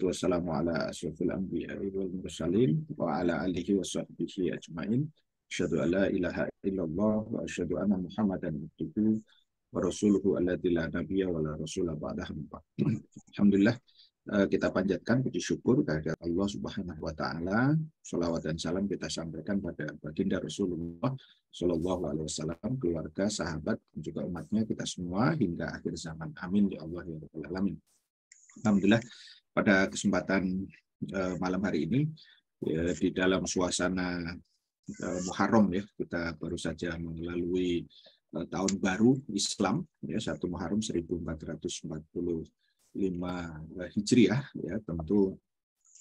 wassalamu ala anbiya wal mursalin wa ala alihi wa sahbihi ajmain. ilaha illallah wa anna Muhammadan abduhu wa rasuluhu la wa la Alhamdulillah eh, kita panjatkan puji syukur kepada Allah Subhanahu wa taala. Salawat dan salam kita sampaikan pada baginda Rasulullah sallallahu alaihi wasallam, keluarga, sahabat dan juga umatnya kita semua hingga akhir zaman. Amin ya Allah ya rabbal alamin. Alhamdulillah pada kesempatan uh, malam hari ini ya, di dalam suasana uh, Muharram ya kita baru saja melalui uh, tahun baru Islam ya satu Muharram 1445 Hijriah ya tentu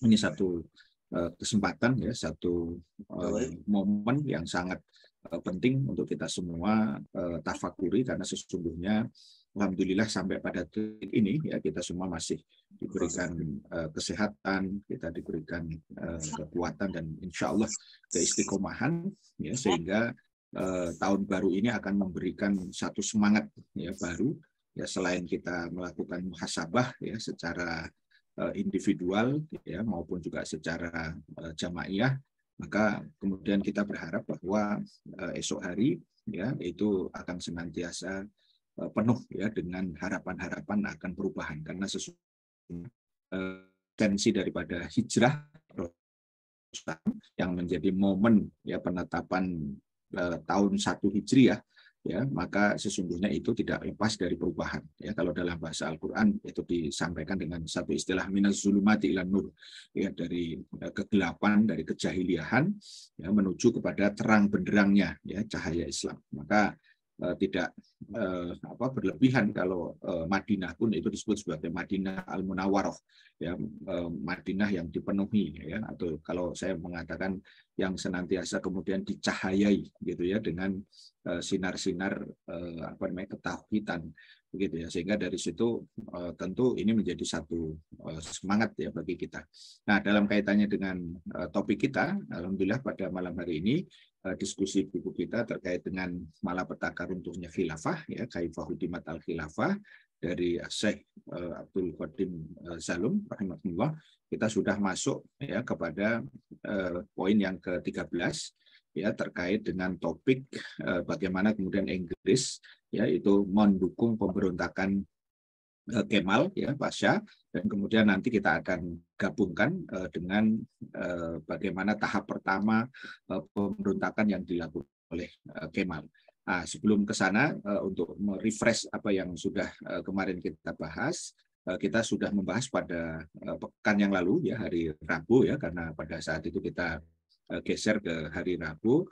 ini satu kesempatan ya satu uh, momen yang sangat penting untuk kita semua uh, tafakuri karena sesungguhnya Alhamdulillah sampai pada titik ini ya kita semua masih diberikan uh, kesehatan, kita diberikan uh, kekuatan dan insya Allah keistiqomahan ya sehingga uh, tahun baru ini akan memberikan satu semangat ya baru ya selain kita melakukan muhasabah ya secara uh, individual ya maupun juga secara uh, jamaiyah maka kemudian kita berharap bahwa uh, esok hari ya itu akan senantiasa Eh, penuh ya dengan harapan-harapan akan perubahan karena sesungguhnya eh, tensi daripada hijrah yang menjadi momen ya penetapan eh, tahun satu hijriah ya, ya maka sesungguhnya itu tidak lepas dari perubahan ya kalau dalam bahasa Al-Qur'an itu disampaikan dengan satu istilah minaz zulumati ilan nur ya dari kegelapan dari kejahiliahan ya menuju kepada terang benderangnya ya cahaya Islam maka Eh, tidak uh, apa berlebihan kalau uh, Madinah pun itu disebut sebagai Madinah al Munawwaroh, ya uh, Madinah yang dipenuhi ya atau kalau saya mengatakan yang senantiasa kemudian dicahayai gitu ya dengan sinar-sinar uh, apa namanya ketahuitan begitu ya sehingga dari situ eh, tentu ini menjadi satu eh, semangat ya bagi kita. Nah dalam kaitannya dengan eh, topik kita, alhamdulillah pada malam hari ini diskusi buku kita terkait dengan malapetaka runtuhnya khilafah ya kaifahudimat al khilafah dari Syekh Abdul Abdul Qadim Zalum rahimahullah kita sudah masuk ya kepada poin yang ke-13 ya terkait dengan topik eh, bagaimana kemudian Inggris ya itu mendukung pemberontakan eh, Kemal ya Pasha dan kemudian nanti kita akan gabungkan eh, dengan eh, bagaimana tahap pertama eh, pemberontakan yang dilakukan oleh eh, Kemal. Nah, sebelum ke sana eh, untuk merefresh apa yang sudah eh, kemarin kita bahas, eh, kita sudah membahas pada eh, pekan yang lalu ya hari Rabu ya karena pada saat itu kita geser ke hari Rabu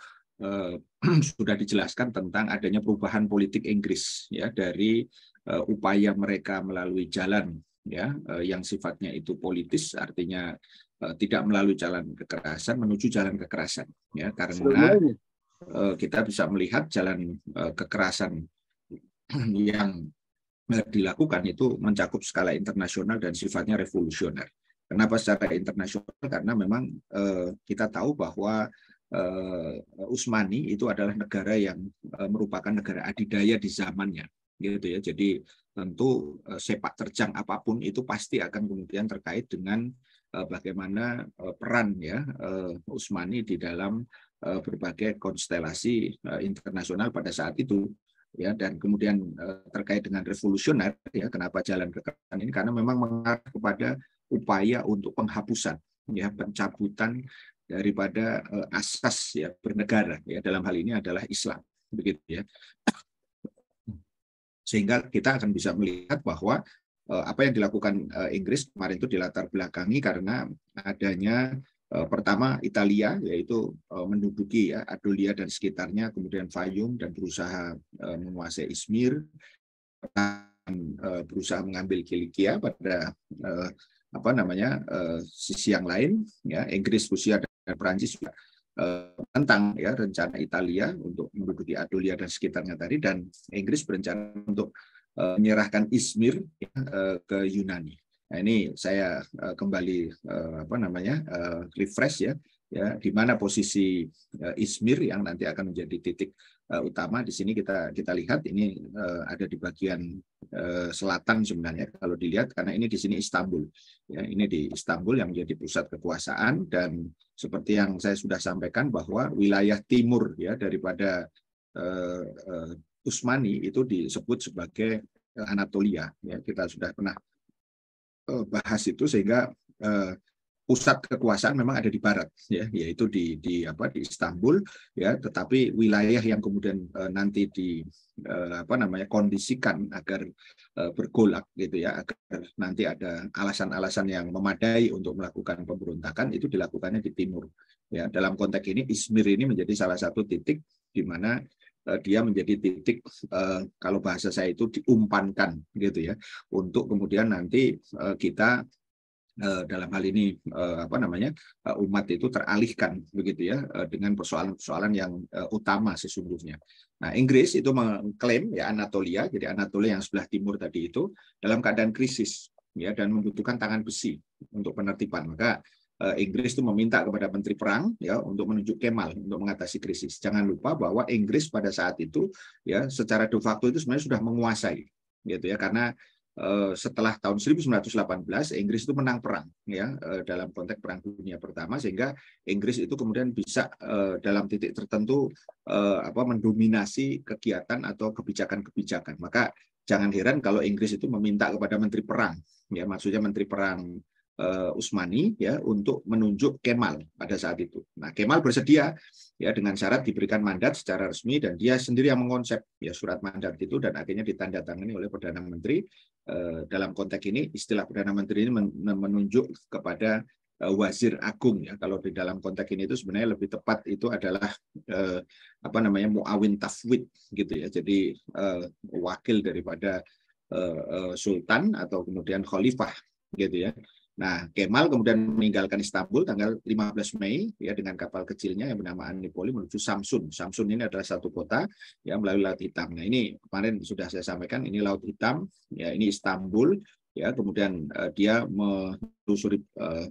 eh, sudah dijelaskan tentang adanya perubahan politik Inggris ya dari eh, upaya mereka melalui jalan ya eh, yang sifatnya itu politis artinya tidak melalui jalan kekerasan menuju jalan kekerasan ya karena eh, kita bisa melihat jalan kekerasan yang dilakukan itu mencakup skala internasional dan sifatnya revolusioner. Kenapa secara internasional? Karena memang eh, kita tahu bahwa eh, Usmani itu adalah negara yang eh, merupakan negara adidaya di zamannya, gitu ya. Jadi tentu eh, sepak terjang apapun itu pasti akan kemudian terkait dengan eh, bagaimana eh, peran ya eh, Usmani di dalam eh, berbagai konstelasi eh, internasional pada saat itu ya dan kemudian eh, terkait dengan revolusioner ya kenapa jalan kekerasan ini karena memang mengarah kepada upaya untuk penghapusan ya pencabutan daripada eh, asas ya bernegara ya dalam hal ini adalah Islam begitu ya sehingga kita akan bisa melihat bahwa eh, apa yang dilakukan eh, Inggris kemarin itu dilatar belakangi karena adanya pertama Italia yaitu menduduki ya Adulia dan sekitarnya kemudian Fayum dan berusaha menguasai Izmir dan berusaha mengambil Kilikia pada apa namanya eh, sisi yang lain ya Inggris Rusia dan Prancis juga tentang eh, ya rencana Italia untuk menduduki Adulia dan sekitarnya tadi dan Inggris berencana untuk eh, menyerahkan Izmir ya, ke Yunani. Nah, ini saya kembali apa namanya refresh ya ya di mana posisi Izmir yang nanti akan menjadi titik Eh, utama di sini kita kita lihat ini uh, ada di bagian uh, selatan sebenarnya kalau dilihat karena ini di sini Istanbul. Ya, ini di Istanbul yang menjadi pusat kekuasaan dan seperti yang saya sudah sampaikan bahwa wilayah timur ya daripada uh, uh, Utsmani itu disebut sebagai Anatolia. Ya, kita sudah pernah uh, bahas itu sehingga uh, pusat kekuasaan memang ada di barat ya yaitu di di apa di Istanbul ya tetapi wilayah yang kemudian e, nanti di e, apa namanya kondisikan agar e, bergolak gitu ya agar nanti ada alasan-alasan yang memadai untuk melakukan pemberontakan itu dilakukannya di timur ya dalam konteks ini Izmir ini menjadi salah satu titik di mana dia menjadi titik kalau bahasa saya itu diumpankan gitu ya untuk kemudian nanti kita Eh, dalam hal ini eh, apa namanya eh, umat itu teralihkan begitu ya dengan persoalan-persoalan yang utama sesungguhnya. Nah, Inggris itu mengklaim ya Anatolia, jadi Anatolia yang sebelah timur tadi itu dalam keadaan krisis ya dan membutuhkan tangan besi untuk penertiban. Maka Inggris itu meminta kepada Menteri Perang ya untuk menunjuk Kemal untuk mengatasi krisis. Jangan lupa bahwa Inggris pada saat itu ya secara de facto itu sebenarnya sudah menguasai gitu ya karena Eh, setelah tahun 1918 Inggris itu menang perang ya eh, dalam konteks perang dunia pertama sehingga Inggris itu kemudian bisa eh, dalam titik tertentu apa mendominasi kegiatan atau kebijakan-kebijakan. Maka jangan heran kalau Inggris itu meminta kepada menteri perang ya maksudnya menteri perang Usmani ya untuk menunjuk Kemal pada saat itu. Nah, Kemal bersedia ya dengan syarat diberikan mandat secara resmi dan dia sendiri yang mengonsep ya surat mandat itu dan akhirnya ditandatangani oleh perdana menteri Eh, dalam konteks ini istilah perdana menteri ini menunjuk kepada eh, wazir agung ya kalau di dalam konteks ini itu sebenarnya lebih tepat itu adalah eh, apa namanya muawin tafwid gitu ya jadi wakil daripada sultan atau kemudian khalifah gitu ya Nah, Kemal kemudian meninggalkan Istanbul tanggal 15 Mei ya dengan kapal kecilnya yang bernama Anipoli menuju Samsun. Samsun ini adalah satu kota yang melalui Laut Hitam. Nah, ini kemarin sudah saya sampaikan ini Laut Hitam, ya ini Istanbul, ya kemudian uh, dia menelusuri uh,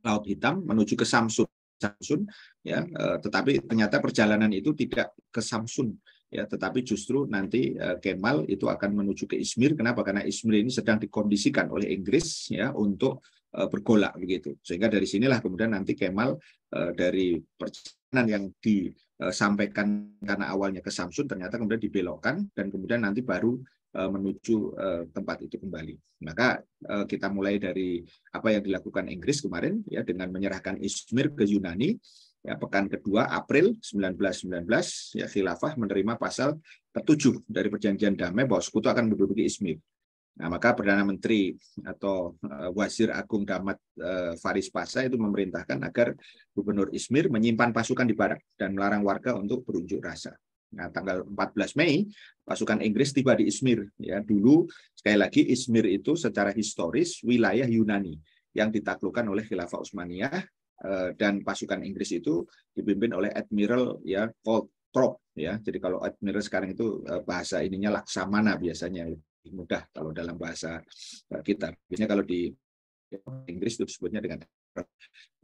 Laut Hitam menuju ke Samsun. Samsun ya, uh, tetapi ternyata perjalanan itu tidak ke Samsun ya tetapi justru nanti eh, Kemal itu akan menuju ke Izmir kenapa karena Izmir ini sedang dikondisikan oleh Inggris ya untuk eh, bergolak begitu sehingga dari sinilah kemudian nanti Kemal eh, dari perjalanan yang disampaikan karena awalnya ke Samsun ternyata kemudian dibelokkan dan kemudian nanti baru menuju tempat itu kembali. Maka kita mulai dari apa yang dilakukan Inggris kemarin ya dengan menyerahkan Izmir ke Yunani ya, pekan kedua April 1919 ya khilafah menerima pasal ketujuh dari perjanjian damai bahwa sekutu akan menduduki Izmir. Nah, maka Perdana Menteri atau uh, Wazir Agung Damat eh, Faris Pasha itu memerintahkan agar Gubernur Izmir menyimpan pasukan di barat dan melarang warga untuk berunjuk rasa. Nah, tanggal 14 Mei, pasukan Inggris tiba di Izmir. Ya, dulu sekali lagi Izmir itu secara historis wilayah Yunani yang ditaklukkan oleh Khilafah Utsmaniyah Eh, dan pasukan Inggris itu dipimpin oleh Admiral ya Coltrop ya. Jadi kalau Admiral sekarang itu eh, bahasa ininya laksamana biasanya lebih mudah kalau dalam bahasa eh, kita. Biasanya kalau di Inggris itu disebutnya dengan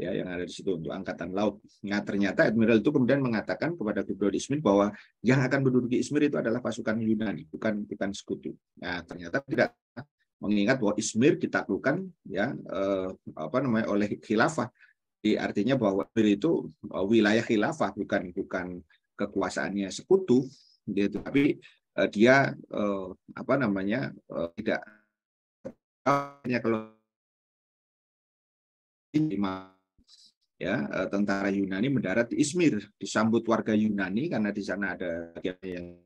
ya yang ada di situ untuk angkatan laut. Nah ternyata admiral itu kemudian mengatakan kepada gubernur Ismir bahwa yang akan menduduki Ismir itu adalah pasukan Yunani, bukan bukan sekutu. Nah ternyata tidak mengingat bahwa Izmir ditaklukkan ya eh, apa namanya oleh khilafah jadi artinya bahwa itu uh, wilayah khilafah bukan bukan kekuasaannya sekutu, dia tapi uh, dia uh, apa namanya uh, tidak hanya kalau ya tentara Yunani mendarat di Izmir disambut warga Yunani karena di sana ada yang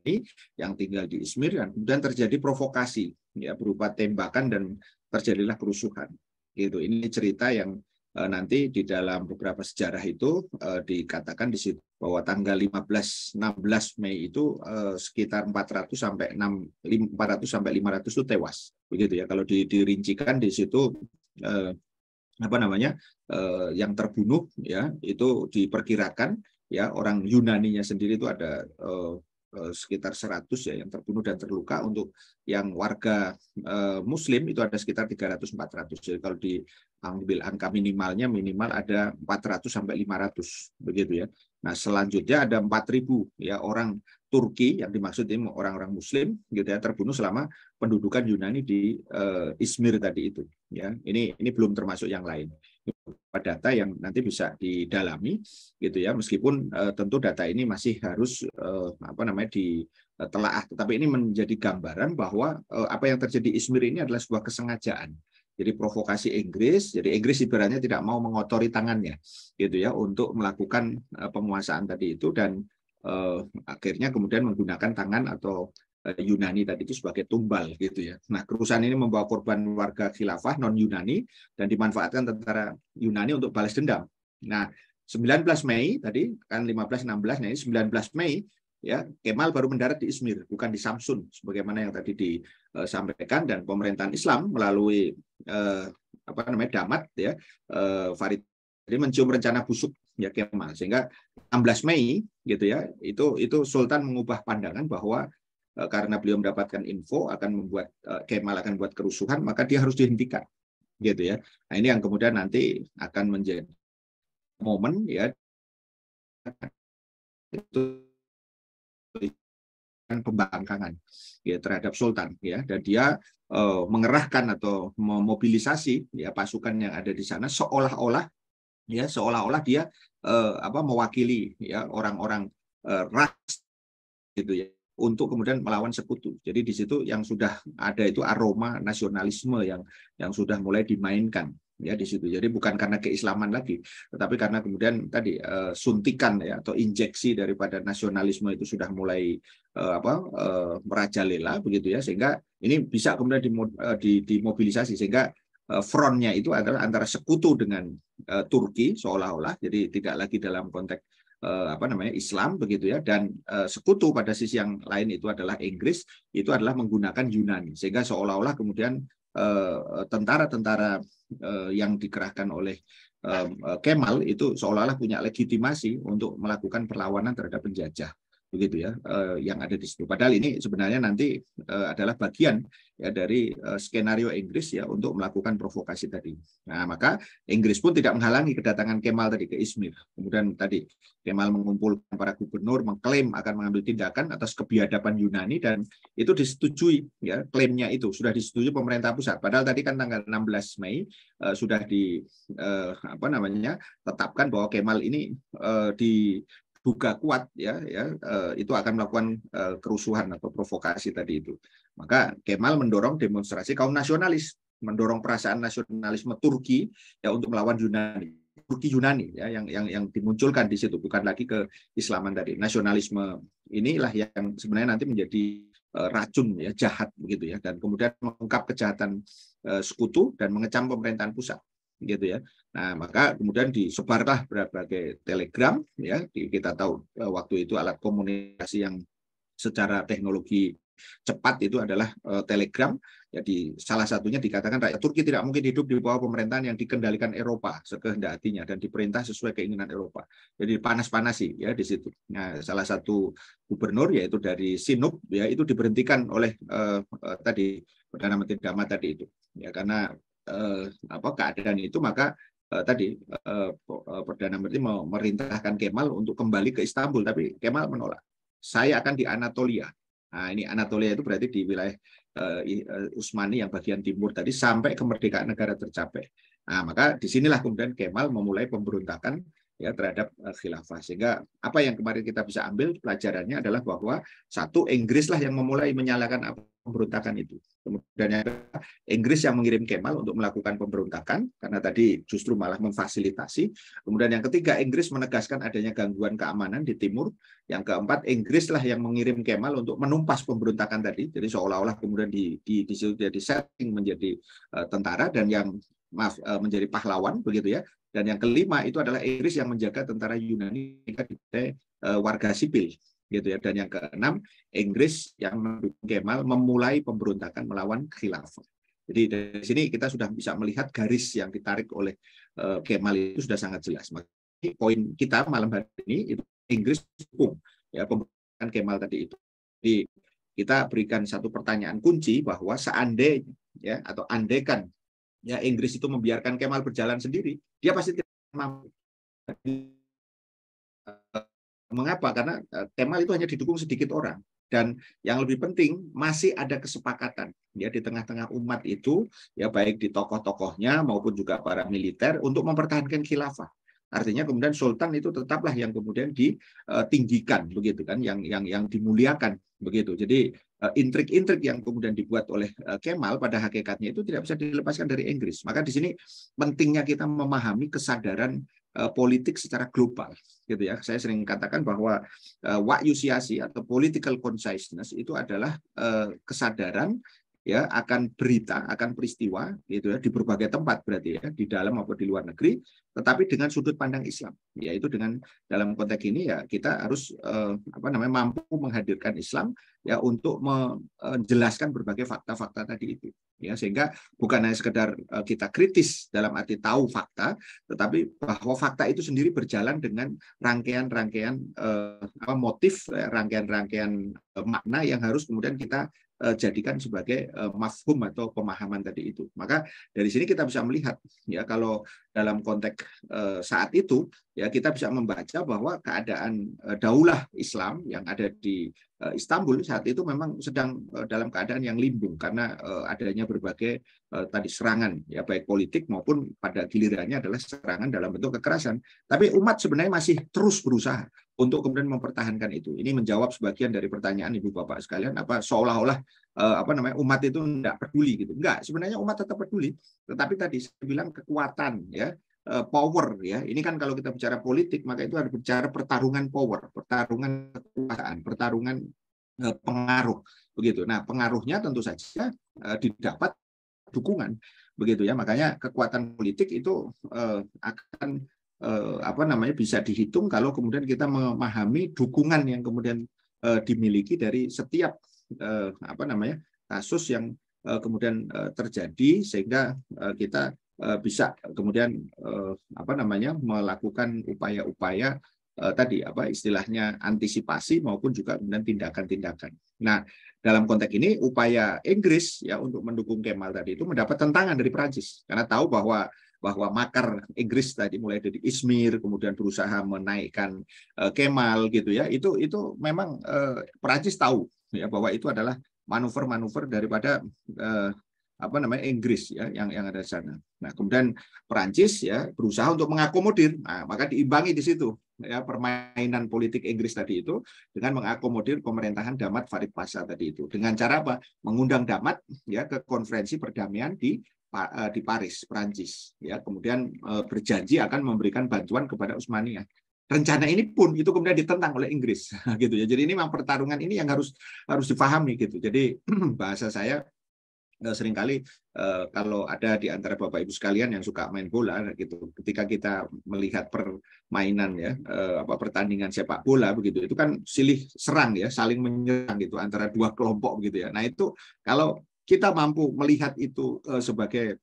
yang tinggal di Izmir dan kemudian terjadi provokasi ya berupa tembakan dan terjadilah kerusuhan gitu ini cerita yang Eh, nanti di dalam beberapa sejarah itu eh, dikatakan di situ bahwa tanggal 15 16 Mei itu eh, sekitar 400 sampai 6 400 sampai 500 itu tewas. Begitu ya kalau dirincikan di situ apa namanya yang terbunuh ya itu diperkirakan ya orang Yunani nya sendiri itu ada Eh, sekitar 100 ya yang terbunuh dan terluka untuk yang warga eh, muslim itu ada sekitar 300 400. Jadi kalau diambil angka minimalnya minimal ada 400 sampai 500 begitu ya. Nah, selanjutnya ada 4000 ya orang Turki yang dimaksud ini orang-orang muslim gitu ya terbunuh selama pendudukan Yunani di eh, Izmir tadi itu ya. Ini ini belum termasuk yang lain data yang nanti bisa didalami gitu ya meskipun uh, tentu data ini masih harus uh, apa namanya ditelaah tetapi ini menjadi gambaran bahwa uh, apa yang terjadi Izmir ini adalah sebuah kesengajaan jadi provokasi Inggris jadi Inggris ibaratnya tidak mau mengotori tangannya gitu ya untuk melakukan penguasaan tadi itu dan uh, akhirnya kemudian menggunakan tangan atau Eh, Yunani tadi itu sebagai tumbal gitu ya. Nah, kerusuhan ini membawa korban warga khilafah non Yunani dan dimanfaatkan tentara Yunani untuk balas dendam. Nah, 19 Mei tadi kan 15 16 nah ini 19 Mei ya Kemal baru mendarat di Izmir bukan di Samsun sebagaimana yang tadi disampaikan eh, dan pemerintahan Islam melalui eh, apa namanya Damat ya eh, Farid jadi mencium rencana busuk ya Kemal sehingga 16 Mei gitu ya itu itu Sultan mengubah pandangan bahwa Eh, karena beliau mendapatkan info akan membuat eh, Kemal akan buat kerusuhan maka dia harus dihentikan gitu ya nah ini yang kemudian nanti akan menjadi momen ya itu pembangkangan ya terhadap Sultan ya dan dia uh, mengerahkan atau memobilisasi ya pasukan yang ada di sana seolah-olah ya seolah-olah dia uh, apa mewakili ya orang-orang uh, ras gitu ya untuk kemudian melawan sekutu. Jadi di situ yang sudah ada itu aroma nasionalisme yang yang sudah mulai dimainkan ya di situ. Jadi bukan karena keislaman lagi, tetapi karena kemudian tadi uh, suntikan ya atau injeksi daripada nasionalisme itu sudah mulai uh, apa uh, merajalela begitu ya sehingga ini bisa kemudian dimobilisasi sehingga frontnya itu adalah antara sekutu dengan Turki seolah-olah jadi tidak lagi dalam konteks eh, apa namanya Islam begitu ya dan eh, sekutu pada sisi yang lain itu adalah Inggris itu adalah menggunakan Yunani sehingga seolah-olah kemudian eh, tentara-tentara eh, yang dikerahkan oleh eh, eh, Kemal itu seolah-olah punya legitimasi untuk melakukan perlawanan terhadap penjajah begitu ya eh, yang ada di situ. Padahal ini sebenarnya nanti eh, adalah bagian ya dari eh, skenario Inggris ya untuk melakukan provokasi tadi. Nah, maka Inggris pun tidak menghalangi kedatangan Kemal tadi ke Izmir. Kemudian tadi Kemal mengumpulkan para gubernur mengklaim akan mengambil tindakan atas kebiadaban Yunani dan itu disetujui ya klaimnya itu sudah disetujui pemerintah pusat. Padahal tadi kan tanggal 16 Mei eh, sudah di eh, apa namanya tetapkan bahwa Kemal ini eh, di duga kuat ya ya eh, itu akan melakukan eh, kerusuhan atau provokasi tadi itu. Maka Kemal mendorong demonstrasi kaum nasionalis, mendorong perasaan nasionalisme Turki ya untuk melawan Yunani. Turki Yunani ya yang yang yang dimunculkan di situ bukan lagi ke Islaman tadi. Nasionalisme inilah yang sebenarnya nanti menjadi eh, racun ya jahat begitu ya dan kemudian mengungkap kejahatan sekutu dan mengecam pemerintahan pusat gitu ya. Nah, maka kemudian disebarlah berbagai telegram ya, kita tahu eh, waktu itu alat komunikasi yang secara teknologi cepat itu adalah uh, telegram. Jadi salah satunya dikatakan rakyat Turki tidak mungkin hidup di bawah pemerintahan yang dikendalikan Eropa sekehendak hatinya dan diperintah sesuai keinginan Eropa. Jadi panas-panasi ya di situ. Nah, salah satu gubernur yaitu dari Sinop ya itu diberhentikan oleh eh, tadi perdana menteri Dama tadi itu. Ya karena eh, apa keadaan itu maka eh, tadi eh, eh perdana menteri memerintahkan Kemal untuk kembali ke Istanbul tapi Kemal menolak. Saya akan di Anatolia. Nah, ini Anatolia itu berarti di wilayah eh, eh Utsmani yang bagian timur tadi sampai kemerdekaan negara tercapai. Nah, maka disinilah kemudian Kemal memulai pemberontakan ya terhadap eh, khilafah. Sehingga apa yang kemarin kita bisa ambil pelajarannya adalah bahwa satu Inggrislah yang memulai menyalakan pemberontakan itu. Kemudian Inggris yang mengirim Kemal untuk melakukan pemberontakan karena tadi justru malah memfasilitasi. Kemudian yang ketiga Inggris menegaskan adanya gangguan keamanan di timur. Yang keempat Inggrislah yang mengirim Kemal untuk menumpas pemberontakan tadi. Jadi seolah-olah kemudian di di, di situ dia setting menjadi uh, tentara dan yang maaf eh, menjadi pahlawan begitu ya dan yang kelima itu adalah Inggris yang menjaga tentara Yunani dari eh, warga sipil gitu ya. Dan yang keenam Inggris yang mendukung Kemal memulai pemberontakan melawan khilafah. Jadi dari sini kita sudah bisa melihat garis yang ditarik oleh eh, Kemal itu sudah sangat jelas. Makanya poin kita malam hari ini itu Inggris dukung ya pemberontakan Kemal tadi itu. Jadi kita berikan satu pertanyaan kunci bahwa seandainya ya atau andekan ya Inggris itu membiarkan Kemal berjalan sendiri, dia pasti tidak mampu. Eh, mengapa? Karena eh, Kemal itu hanya didukung sedikit orang dan yang lebih penting masih ada kesepakatan ya di tengah-tengah umat itu ya baik di tokoh-tokohnya maupun juga para militer untuk mempertahankan khilafah Artinya kemudian sultan itu tetaplah yang kemudian ditinggikan e, begitu kan, yang yang yang dimuliakan begitu. Jadi e, intrik-intrik yang kemudian dibuat oleh e, Kemal pada hakikatnya itu tidak bisa dilepaskan dari Inggris. Maka di sini pentingnya kita memahami kesadaran politik secara global gitu ya saya sering katakan bahwa wakyusiasi atau political consciousness itu adalah kesadaran ya akan berita, akan peristiwa gitu ya di berbagai tempat berarti ya di dalam maupun di luar negeri, tetapi dengan sudut pandang Islam. Yaitu dengan dalam konteks ini ya kita harus eh, apa namanya mampu menghadirkan Islam ya untuk menjelaskan berbagai fakta-fakta tadi itu. Ya sehingga bukan hanya sekedar eh, kita kritis dalam arti tahu fakta, tetapi bahwa fakta itu sendiri berjalan dengan rangkaian-rangkaian eh, apa motif, eh, rangkaian-rangkaian eh, makna yang harus kemudian kita Eh, jadikan sebagai eh, mafhum atau pemahaman tadi itu. Maka dari sini kita bisa melihat ya kalau dalam konteks eh, saat itu ya kita bisa membaca bahwa keadaan daulah Islam yang ada di Istanbul saat itu memang sedang dalam keadaan yang limbung karena adanya berbagai tadi serangan ya baik politik maupun pada gilirannya adalah serangan dalam bentuk kekerasan. Tapi umat sebenarnya masih terus berusaha untuk kemudian mempertahankan itu. Ini menjawab sebagian dari pertanyaan Ibu Bapak sekalian apa seolah-olah uh, apa namanya umat itu tidak peduli gitu. Enggak, sebenarnya umat tetap peduli, tetapi tadi saya bilang kekuatan ya eh, power ya. Ini kan kalau kita bicara politik maka itu ada bicara pertarungan power, pertarungan kekuasaan, pertarungan eh, pengaruh begitu. Nah, pengaruhnya tentu saja didapat dukungan begitu ya. Makanya kekuatan politik itu akan Eh, apa namanya bisa dihitung kalau kemudian kita memahami dukungan yang kemudian eh, dimiliki dari setiap eh, apa namanya kasus yang kemudian terjadi sehingga kita bisa kemudian apa namanya melakukan upaya-upaya tadi apa istilahnya antisipasi maupun juga kemudian tindakan-tindakan. Nah, dalam konteks ini upaya Inggris ya untuk mendukung Kemal tadi itu mendapat tentangan dari Prancis karena tahu bahwa bahwa makar Inggris tadi mulai dari Izmir kemudian berusaha menaikkan eh, Kemal gitu ya itu itu memang uh, Perancis tahu ya bahwa itu adalah manuver-manuver daripada eh, apa namanya Inggris ya yang yang ada di sana. Nah kemudian Perancis ya berusaha untuk mengakomodir, nah, maka diimbangi di situ ya permainan politik Inggris tadi itu dengan mengakomodir pemerintahan Damat Farid Pasha tadi itu dengan cara apa? Mengundang Damat ya ke konferensi perdamaian di Eh, di Paris, Prancis, ya kemudian eh, berjanji akan memberikan bantuan kepada Utsmania. Rencana ini pun itu kemudian ditentang oleh Inggris, gitu ya. Jadi ini memang pertarungan ini yang harus harus dipahami gitu. Jadi bahasa saya eh, seringkali kalau ada di antara bapak ibu sekalian yang suka main bola gitu ketika kita melihat permainan ya apa pertandingan sepak bola begitu itu kan silih serang ya saling menyerang gitu antara dua kelompok gitu ya nah itu kalau kita mampu melihat itu eh, sebagai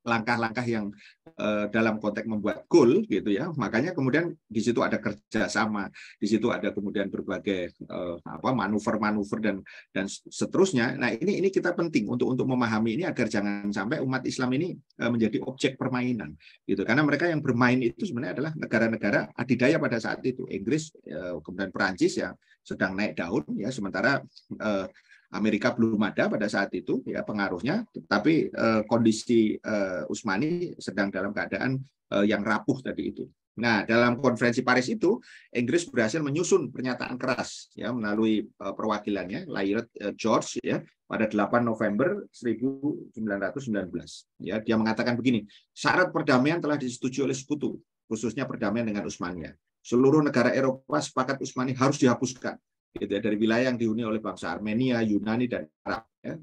langkah-langkah yang eh, dalam konteks membuat goal gitu ya makanya kemudian di situ ada kerjasama di situ ada kemudian berbagai eh, apa manuver-manuver dan dan seterusnya nah ini ini kita penting untuk untuk memahami ini agar jangan sampai umat Islam ini menjadi objek permainan gitu karena mereka yang bermain itu sebenarnya adalah negara-negara adidaya pada saat itu Inggris kemudian Perancis ya sedang naik daun ya sementara Amerika belum ada pada saat itu ya pengaruhnya, tapi uh, eh, kondisi uh, Usmani sedang dalam keadaan uh, yang rapuh tadi itu. Nah, dalam konferensi Paris itu Inggris berhasil menyusun pernyataan keras ya melalui uh, perwakilannya Lyret uh, George ya pada 8 November 1919 ya dia mengatakan begini, syarat perdamaian telah disetujui oleh sekutu khususnya perdamaian dengan Usmania. Seluruh negara Eropa sepakat Usmani harus dihapuskan gitu ya dari wilayah yang dihuni oleh bangsa Armenia, Yunani dan Arab. Ya.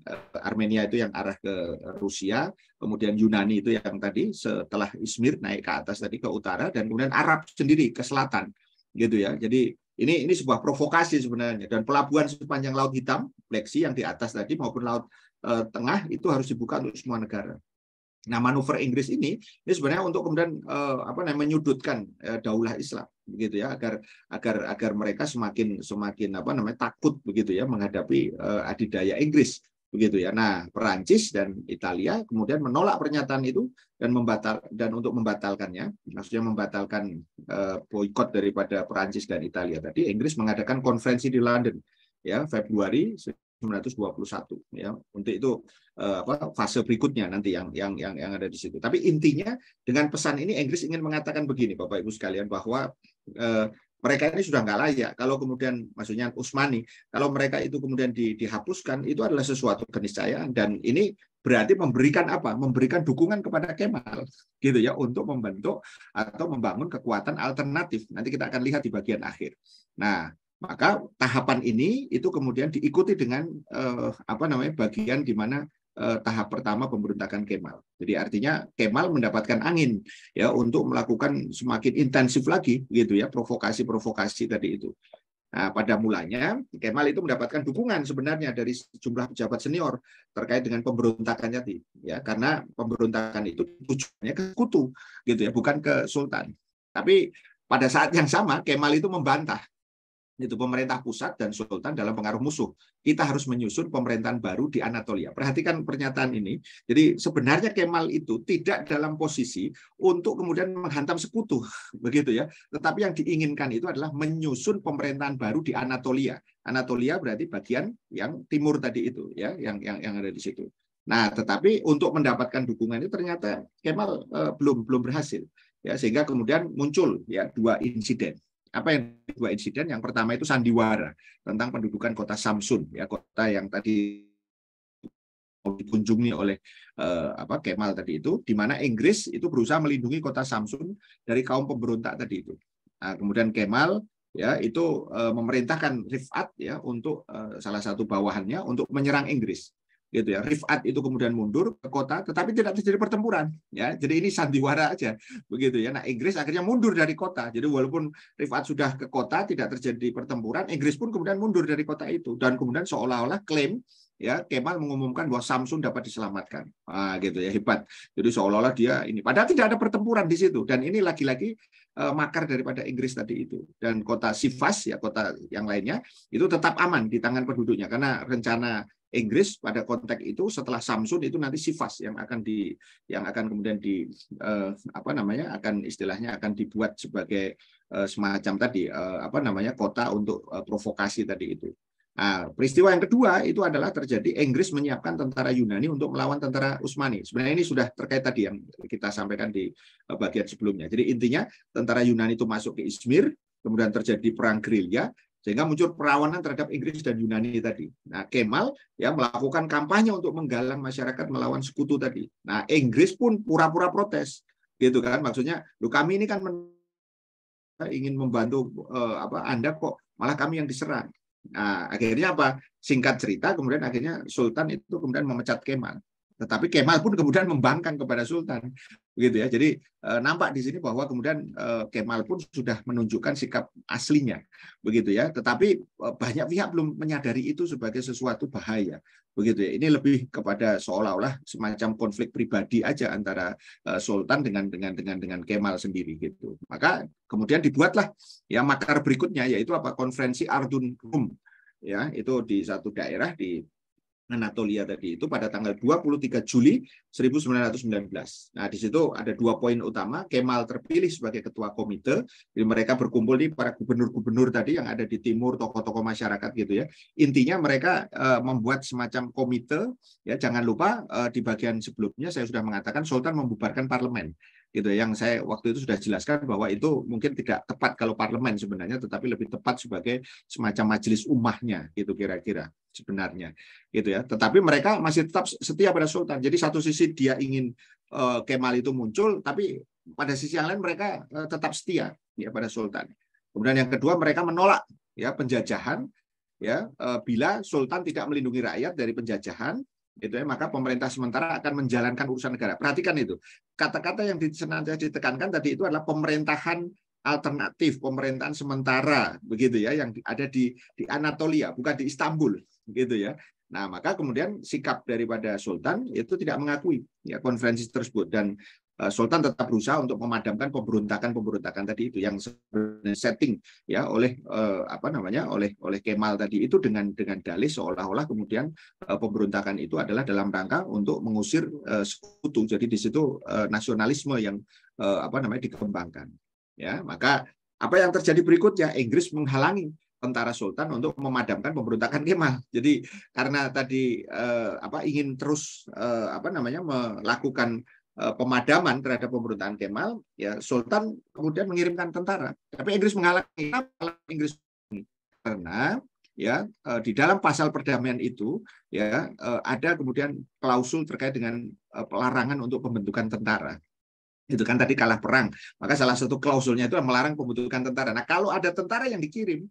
Armenia itu yang arah ke Rusia, kemudian Yunani itu yang tadi setelah Izmir naik ke atas tadi ke utara dan kemudian Arab sendiri ke selatan gitu ya. Jadi ini ini sebuah provokasi sebenarnya dan pelabuhan sepanjang Laut Hitam, Black yang di atas tadi maupun Laut eh, Tengah itu harus dibuka untuk semua negara. Nah, manuver Inggris ini ini sebenarnya untuk kemudian eh, apa namanya menyudutkan eh, daulah Islam begitu ya agar agar agar mereka semakin semakin apa namanya takut begitu ya menghadapi uh, adidaya Inggris begitu ya. Nah, Perancis dan Italia kemudian menolak pernyataan itu dan membatal dan untuk membatalkannya, maksudnya membatalkan uh, boykot daripada Perancis dan Italia tadi, Inggris mengadakan konferensi di London ya Februari 1921 ya. Untuk itu eh, apa fase berikutnya nanti yang yang yang ada di situ. Tapi intinya dengan pesan ini Inggris ingin mengatakan begini Bapak Ibu sekalian bahwa Eh, mereka ini sudah nggak layak. Kalau kemudian maksudnya Usmani, kalau mereka itu kemudian di, dihapuskan, itu adalah sesuatu keniscayaan dan ini berarti memberikan apa? Memberikan dukungan kepada Kemal, gitu ya, untuk membentuk atau membangun kekuatan alternatif. Nanti kita akan lihat di bagian akhir. Nah, maka tahapan ini itu kemudian diikuti dengan eh, apa namanya bagian di mana Eh, tahap pertama pemberontakan Kemal. Jadi artinya Kemal mendapatkan angin ya untuk melakukan semakin intensif lagi gitu ya provokasi-provokasi tadi itu. Nah, pada mulanya Kemal itu mendapatkan dukungan sebenarnya dari sejumlah pejabat senior terkait dengan pemberontakannya ya karena pemberontakan itu tujuannya ke kutu gitu ya bukan ke sultan. Tapi pada saat yang sama Kemal itu membantah itu pemerintah pusat dan sultan dalam pengaruh musuh. Kita harus menyusun pemerintahan baru di Anatolia. Perhatikan pernyataan ini. Jadi sebenarnya Kemal itu tidak dalam posisi untuk kemudian menghantam sekutu, begitu ya. Tetapi yang diinginkan itu adalah menyusun pemerintahan baru di Anatolia. Anatolia berarti bagian yang timur tadi itu ya, yang yang yang ada di situ. Nah, tetapi untuk mendapatkan dukungan itu ternyata Kemal eh, belum belum berhasil ya sehingga kemudian muncul ya dua insiden apa yang dua insiden yang pertama itu sandiwara tentang pendudukan kota Samsun ya kota yang tadi dikunjungi oleh eh, apa Kemal tadi itu di mana Inggris itu berusaha melindungi kota Samsun dari kaum pemberontak tadi itu nah, kemudian Kemal ya itu eh, memerintahkan Rifat ya untuk eh, salah satu bawahannya untuk menyerang Inggris gitu ya. Rifat itu kemudian mundur ke kota, tetapi tidak terjadi pertempuran, ya. Jadi ini sandiwara aja, begitu ya. Nah Inggris akhirnya mundur dari kota. Jadi walaupun Rifat sudah ke kota, tidak terjadi pertempuran, Inggris pun kemudian mundur dari kota itu dan kemudian seolah-olah klaim ya Kemal mengumumkan bahwa Samsung dapat diselamatkan ah, gitu ya hebat jadi seolah-olah dia ini padahal tidak ada pertempuran di situ dan ini lagi-lagi eh, makar daripada Inggris tadi itu dan kota Sivas ya kota yang lainnya itu tetap aman di tangan penduduknya karena rencana Inggris pada konteks itu setelah Samsung itu nanti Sivas yang akan di yang akan kemudian di eh, apa namanya akan istilahnya akan dibuat sebagai eh, semacam tadi eh, apa namanya kota untuk eh, provokasi tadi itu. Nah, peristiwa yang kedua itu adalah terjadi Inggris menyiapkan tentara Yunani untuk melawan tentara Utsmani. Sebenarnya ini sudah terkait tadi yang kita sampaikan di eh, bagian sebelumnya. Jadi intinya tentara Yunani itu masuk ke Izmir, kemudian terjadi perang gerilya, sehingga muncul perlawanan terhadap Inggris dan Yunani tadi. Nah, Kemal ya melakukan kampanye untuk menggalang masyarakat melawan sekutu tadi. Nah, Inggris pun pura-pura protes, gitu kan? Maksudnya, lu kami ini kan ingin membantu eh, apa Anda kok malah kami yang diserang. Nah, akhirnya apa? Singkat cerita, kemudian akhirnya Sultan itu kemudian memecat Kemal. Tetapi Kemal pun kemudian membangkang kepada Sultan, begitu ya. Jadi e, nampak di sini bahwa kemudian e, Kemal pun sudah menunjukkan sikap aslinya, begitu ya. Tetapi e, banyak pihak belum menyadari itu sebagai sesuatu bahaya, begitu ya. Ini lebih kepada seolah-olah semacam konflik pribadi aja antara Sultan dengan dengan dengan dengan Kemal sendiri gitu. Maka kemudian dibuatlah ya makar berikutnya yaitu apa konferensi Ardun Rum ya itu di satu daerah di Anatolia tadi itu pada tanggal 23 Juli 1919. Nah, di situ ada dua poin utama. Kemal terpilih sebagai ketua komite. Jadi mereka berkumpul di para gubernur-gubernur tadi yang ada di timur, tokoh-tokoh masyarakat gitu ya. Intinya mereka e, membuat semacam komite. Ya, jangan lupa e, di bagian sebelumnya saya sudah mengatakan Sultan membubarkan parlemen gitu yang saya waktu itu sudah jelaskan bahwa itu mungkin tidak tepat kalau parlemen sebenarnya tetapi lebih tepat sebagai semacam majelis umahnya gitu kira-kira sebenarnya gitu ya tetapi mereka masih tetap setia pada sultan jadi satu sisi dia ingin uh, Kemal itu muncul tapi pada sisi yang lain mereka uh, tetap setia ya pada sultan kemudian yang kedua mereka menolak ya penjajahan ya uh, bila sultan tidak melindungi rakyat dari penjajahan itu ya maka pemerintah sementara akan menjalankan urusan negara. Perhatikan itu. Kata-kata yang senantiasa ditekankan tadi itu adalah pemerintahan alternatif, pemerintahan sementara begitu ya yang ada di di Anatolia, bukan di Istanbul begitu ya. Nah, maka kemudian sikap daripada sultan itu tidak mengakui ya konferensi tersebut dan Eh, sultan tetap berusaha untuk memadamkan pemberontakan-pemberontakan tadi itu yang setting ya oleh eh, apa namanya oleh oleh Kemal tadi itu dengan dengan dalih seolah-olah kemudian eh, pemberontakan itu adalah dalam rangka untuk mengusir sekutu. Jadi di situ nasionalisme yang apa namanya dikembangkan. Ya, maka apa yang terjadi berikutnya Inggris menghalangi tentara sultan untuk memadamkan pemberontakan Kemal. Jadi karena tadi apa ingin terus apa namanya melakukan Eh, pemadaman terhadap pemerintahan Kemal, ya Sultan kemudian mengirimkan tentara. Tapi Inggris menghalangi. Inggris karena ya eh, di dalam pasal perdamaian itu ya eh, ada kemudian klausul terkait dengan pelarangan untuk pembentukan tentara itu kan tadi kalah perang maka salah satu klausulnya itu melarang pembentukan tentara nah kalau ada tentara yang dikirim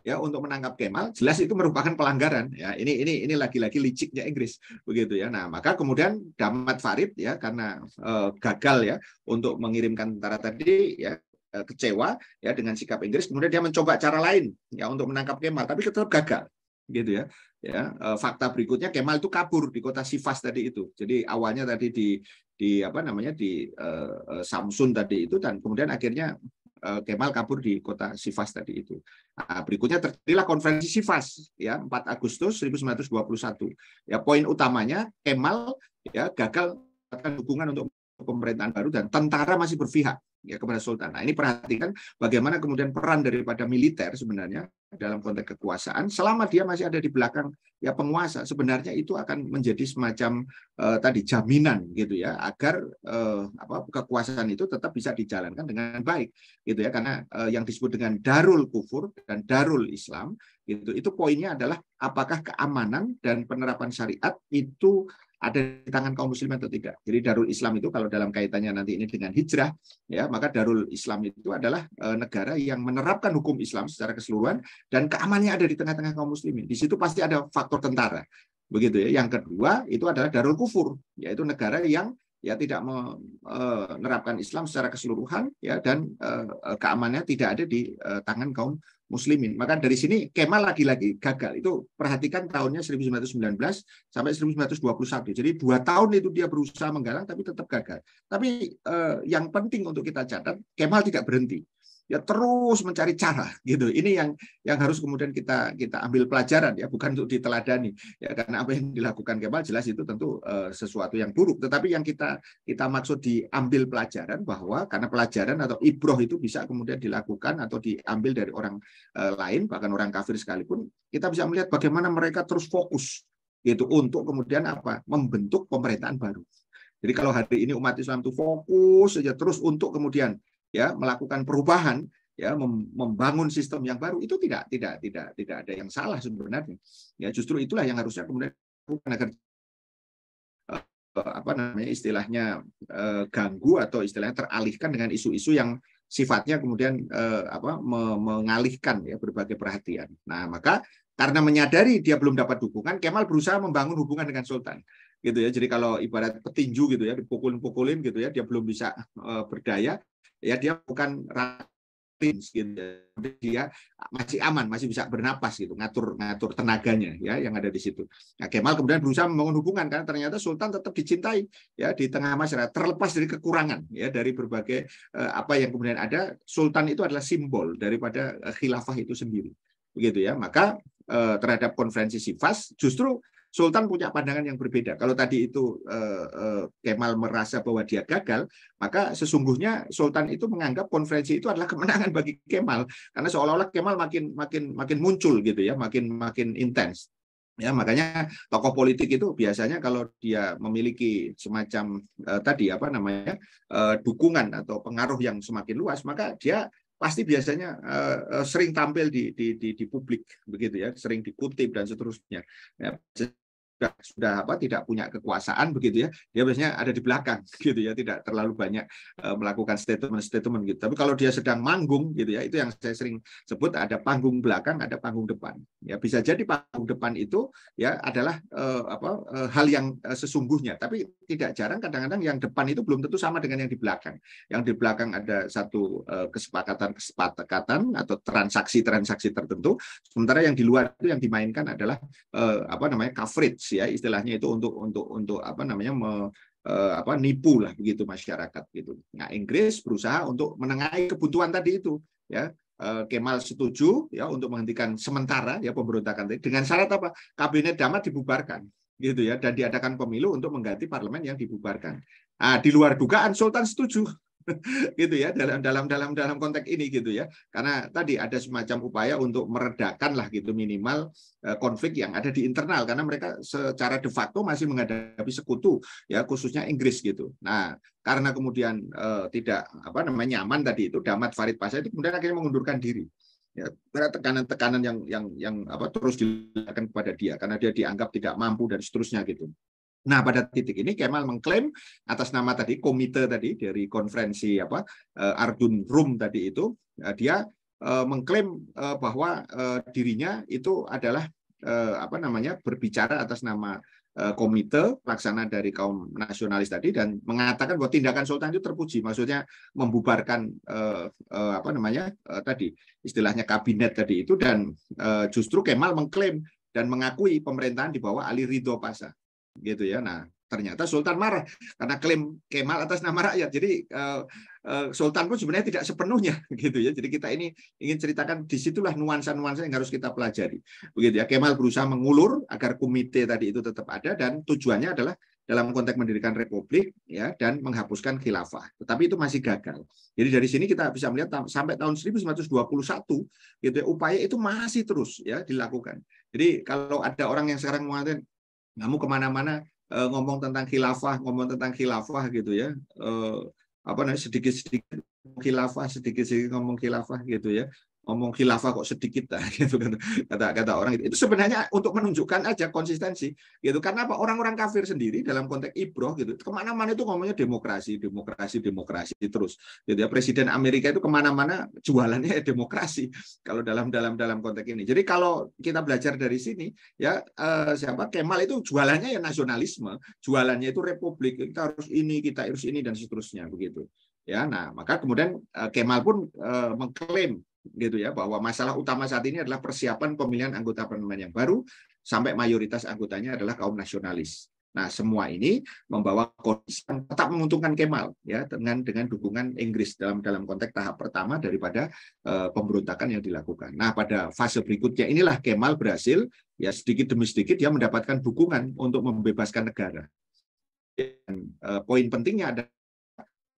ya untuk menangkap Kemal jelas itu merupakan pelanggaran ya ini ini ini lagi-lagi liciknya Inggris begitu ya nah maka kemudian Damat Farid ya karena uh, gagal ya untuk mengirimkan tentara tadi ya uh, kecewa ya dengan sikap Inggris kemudian dia mencoba cara lain ya untuk menangkap Kemal tapi tetap gagal gitu ya ya uh, fakta berikutnya Kemal itu kabur di kota Sivas tadi itu jadi awalnya tadi di di apa namanya di Samsun tadi itu dan kemudian akhirnya Eh, Kemal kabur di kota Sivas tadi itu. Nah, berikutnya terjadilah konferensi Sivas ya 4 Agustus 1921. Ya poin utamanya Kemal ya gagal mendapatkan dukungan untuk pemerintahan baru dan tentara masih berpihak ya kepada sultan. Nah, ini perhatikan bagaimana kemudian peran daripada militer sebenarnya dalam konteks kekuasaan selama dia masih ada di belakang ya penguasa sebenarnya itu akan menjadi semacam eh, tadi jaminan gitu ya agar eh, apa kekuasaan itu tetap bisa dijalankan dengan baik gitu ya karena eh, yang disebut dengan darul kufur dan darul Islam gitu itu poinnya adalah apakah keamanan dan penerapan syariat itu ada di tangan kaum muslim atau tidak. Jadi Darul Islam itu kalau dalam kaitannya nanti ini dengan hijrah, ya maka Darul Islam itu adalah e, negara yang menerapkan hukum Islam secara keseluruhan dan keamanannya ada di tengah-tengah kaum muslimin. Di situ pasti ada faktor tentara begitu ya. Yang kedua itu adalah Darul Kufur, yaitu negara yang ya tidak menerapkan e, Islam secara keseluruhan ya dan e, e, keamanannya tidak ada di tangan kaum muslimin. Maka dari sini Kemal lagi-lagi gagal. Itu perhatikan tahunnya 1919 sampai 1921. Jadi dua tahun itu dia berusaha menggalang tapi tetap gagal. Tapi yang penting untuk kita catat Kemal tidak berhenti ya terus mencari cara gitu. Ini yang yang harus kemudian kita kita ambil pelajaran ya, bukan untuk diteladani ya karena apa yang dilakukan Kemal jelas itu tentu uh, sesuatu yang buruk, tetapi yang kita kita maksud diambil pelajaran bahwa karena pelajaran atau ibroh itu bisa kemudian dilakukan atau diambil dari orang uh, lain bahkan orang kafir sekalipun, kita bisa melihat bagaimana mereka terus fokus gitu untuk kemudian apa? membentuk pemerintahan baru. Jadi kalau hari ini umat Islam itu fokus saja terus untuk kemudian ya melakukan perubahan ya membangun sistem yang baru itu tidak tidak tidak tidak ada yang salah sebenarnya ya justru itulah yang harusnya kemudian agar eh, apa namanya istilahnya eh, ganggu atau istilahnya teralihkan dengan isu-isu yang sifatnya kemudian eh, apa mengalihkan ya berbagai perhatian. Nah, maka karena menyadari dia belum dapat dukungan, Kemal berusaha membangun hubungan dengan sultan. Gitu ya. Jadi kalau ibarat petinju gitu ya, dipukul-pukulin gitu ya, dia belum bisa berdaya, ya dia bukan ratin gitu. Ya. dia masih aman masih bisa bernapas gitu ngatur ngatur tenaganya ya yang ada di situ nah, Kemal kemudian berusaha membangun hubungan karena ternyata Sultan tetap dicintai ya di tengah masyarakat terlepas dari kekurangan ya dari berbagai eh, apa yang kemudian ada Sultan itu adalah simbol daripada eh, khilafah itu sendiri begitu ya maka eh, terhadap konferensi Sivas justru Sultan punya pandangan yang berbeda. Kalau tadi itu eh, eh, Kemal merasa bahwa dia gagal, maka sesungguhnya Sultan itu menganggap konferensi itu adalah kemenangan bagi Kemal karena seolah-olah Kemal makin makin makin muncul gitu ya, makin makin intens. Ya, makanya tokoh politik itu biasanya kalau dia memiliki semacam eh, tadi apa namanya eh, dukungan atau pengaruh yang semakin luas, maka dia pasti biasanya eh, eh sering tampil di, di di di publik begitu ya, sering dikutip dan seterusnya. Ya, sudah sudah apa tidak punya kekuasaan begitu ya dia biasanya ada di belakang gitu ya tidak terlalu banyak e, melakukan statement-statement gitu tapi kalau dia sedang manggung gitu ya itu yang saya sering sebut ada panggung belakang ada panggung depan ya bisa jadi panggung depan itu ya adalah e, apa e, hal yang sesungguhnya tapi tidak jarang kadang-kadang yang depan itu belum tentu sama dengan yang di belakang yang di belakang ada satu kesepakatan kesepakatan atau transaksi transaksi tertentu sementara yang di luar itu yang dimainkan adalah apa namanya coverage ya istilahnya itu untuk untuk untuk apa namanya me, eh, apa nipu lah begitu masyarakat gitu. Nah Inggris berusaha untuk menengahi kebutuhan tadi itu ya eh, Kemal setuju ya untuk menghentikan sementara ya pemberontakan dengan syarat apa kabinet damat dibubarkan gitu ya dan diadakan pemilu untuk mengganti parlemen yang dibubarkan. Nah, di luar dugaan Sultan setuju gitu ya dalam dalam dalam dalam konteks ini gitu ya karena tadi ada semacam upaya untuk meredakan lah gitu minimal eh, konflik yang ada di internal karena mereka secara de facto masih menghadapi sekutu ya khususnya Inggris gitu nah karena kemudian eh, tidak apa namanya nyaman tadi itu Damat Farid Pasha itu kemudian akhirnya mengundurkan diri ya karena tekanan-tekanan yang yang yang apa terus dilakukan kepada dia karena dia dianggap tidak mampu dan seterusnya gitu Nah, pada titik ini Kemal mengklaim atas nama tadi komite tadi dari konferensi apa eh, Arjun Room tadi itu eh, dia eh, mengklaim bahwa dirinya itu adalah apa namanya berbicara atas nama komite pelaksana dari kaum nasionalis tadi dan mengatakan bahwa tindakan sultan itu terpuji maksudnya membubarkan apa namanya tadi istilahnya kabinet tadi itu dan justru Kemal mengklaim dan mengakui pemerintahan di bawah Ali Ridho Pasa gitu ya. Nah, ternyata Sultan marah karena klaim Kemal atas nama rakyat. Jadi eh, eh, Sultan pun sebenarnya tidak sepenuhnya gitu ya. Jadi kita ini ingin ceritakan disitulah nuansa-nuansa yang harus kita pelajari. Begitu ya. Kemal berusaha mengulur agar komite tadi itu tetap ada dan tujuannya adalah dalam konteks mendirikan republik ya dan menghapuskan khilafah. Tetapi itu masih gagal. Jadi dari sini kita bisa melihat sampai tahun 1921 gitu ya, upaya itu masih terus ya dilakukan. Jadi kalau ada orang yang sekarang mengatakan kamu kemana-mana uh, ngomong tentang khilafah, ngomong tentang khilafah gitu ya. Uh, apa namanya sedikit-sedikit khilafah, sedikit-sedikit ngomong khilafah gitu ya ngomong khilafah kok sedikit dah, gitu kan. kata kata orang itu. itu sebenarnya untuk menunjukkan aja konsistensi gitu karena apa orang-orang kafir sendiri dalam konteks ibroh gitu kemana-mana itu ngomongnya demokrasi demokrasi demokrasi terus jadi gitu ya, presiden Amerika itu kemana-mana jualannya ya demokrasi kalau dalam dalam dalam konteks ini jadi kalau kita belajar dari sini ya eh, siapa Kemal itu jualannya ya nasionalisme jualannya itu republik kita harus ini kita harus ini dan seterusnya begitu ya nah maka kemudian eh, Kemal pun eh, mengklaim gitu ya bahwa masalah utama saat ini adalah persiapan pemilihan anggota parlemen yang baru sampai mayoritas anggotanya adalah kaum nasionalis. Nah, semua ini membawa kondisi yang tetap menguntungkan Kemal ya dengan dengan dukungan Inggris dalam dalam konteks tahap pertama daripada e, pemberontakan yang dilakukan. Nah, pada fase berikutnya inilah Kemal berhasil ya sedikit demi sedikit dia mendapatkan dukungan untuk membebaskan negara. Dan e, poin pentingnya ada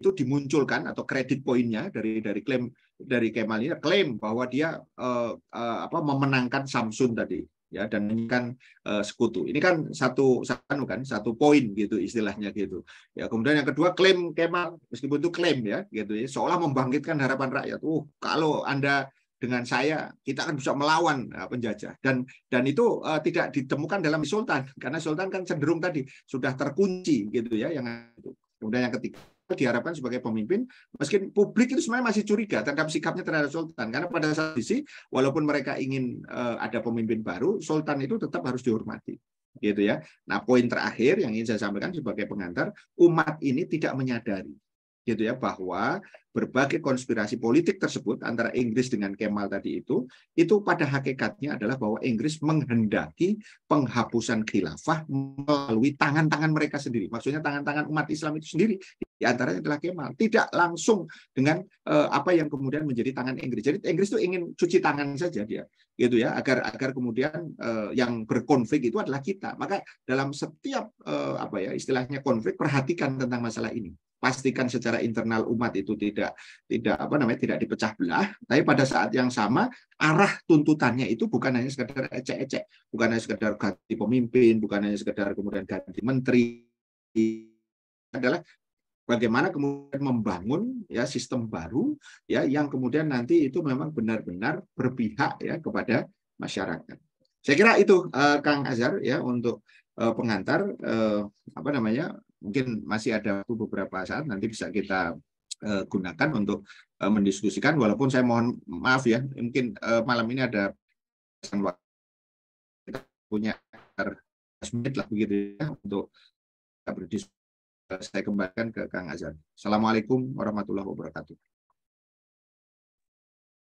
itu dimunculkan atau kredit poinnya dari dari klaim dari Kemal ini klaim bahwa dia uh, uh, apa memenangkan Samsun tadi ya dan ini uh, eh, sekutu. Ini kan satu satu kan satu poin gitu istilahnya gitu. Ya kemudian yang kedua klaim Kemal meskipun itu klaim ya gitu ya seolah membangkitkan harapan rakyat. Uh kalau Anda dengan saya kita akan bisa melawan penjajah dan dan itu uh, tidak ditemukan dalam sultan karena sultan kan cenderung tadi sudah terkunci gitu ya yang Kemudian yang ketiga diharapkan sebagai pemimpin, meskipun publik itu sebenarnya masih curiga terhadap sikapnya terhadap sultan. Karena pada saat sisi, walaupun mereka ingin eh, ada pemimpin baru, sultan itu tetap harus dihormati. Gitu ya. Nah, poin terakhir yang ingin saya sampaikan sebagai pengantar, umat ini tidak menyadari gitu ya bahwa berbagai konspirasi politik tersebut antara Inggris dengan Kemal tadi itu itu pada hakikatnya adalah bahwa Inggris menghendaki penghapusan khilafah melalui tangan-tangan mereka sendiri maksudnya tangan-tangan umat Islam itu sendiri di antaranya adalah Kemal. Tidak langsung dengan uh, apa yang kemudian menjadi tangan Inggris. Jadi Inggris itu ingin cuci tangan saja dia, gitu ya, agar agar kemudian uh, yang berkonflik itu adalah kita. Maka dalam setiap uh, apa ya istilahnya konflik perhatikan tentang masalah ini pastikan secara internal umat itu tidak tidak apa namanya tidak dipecah belah tapi pada saat yang sama arah tuntutannya itu bukan hanya sekedar ecek-ecek bukan hanya sekedar ganti pemimpin bukan hanya sekedar kemudian ganti menteri adalah bagaimana kemudian membangun ya sistem baru ya yang kemudian nanti itu memang benar-benar berpihak ya kepada masyarakat. Saya kira itu uh, Kang Azhar ya untuk uh, pengantar uh, apa namanya mungkin masih ada beberapa saat nanti bisa kita uh, gunakan untuk uh, mendiskusikan walaupun saya mohon maaf ya mungkin uh, malam ini ada kita punya 10 menit lah begitu ya untuk berdiskusi saya kembalikan ke Kang Azan. Assalamualaikum warahmatullahi wabarakatuh.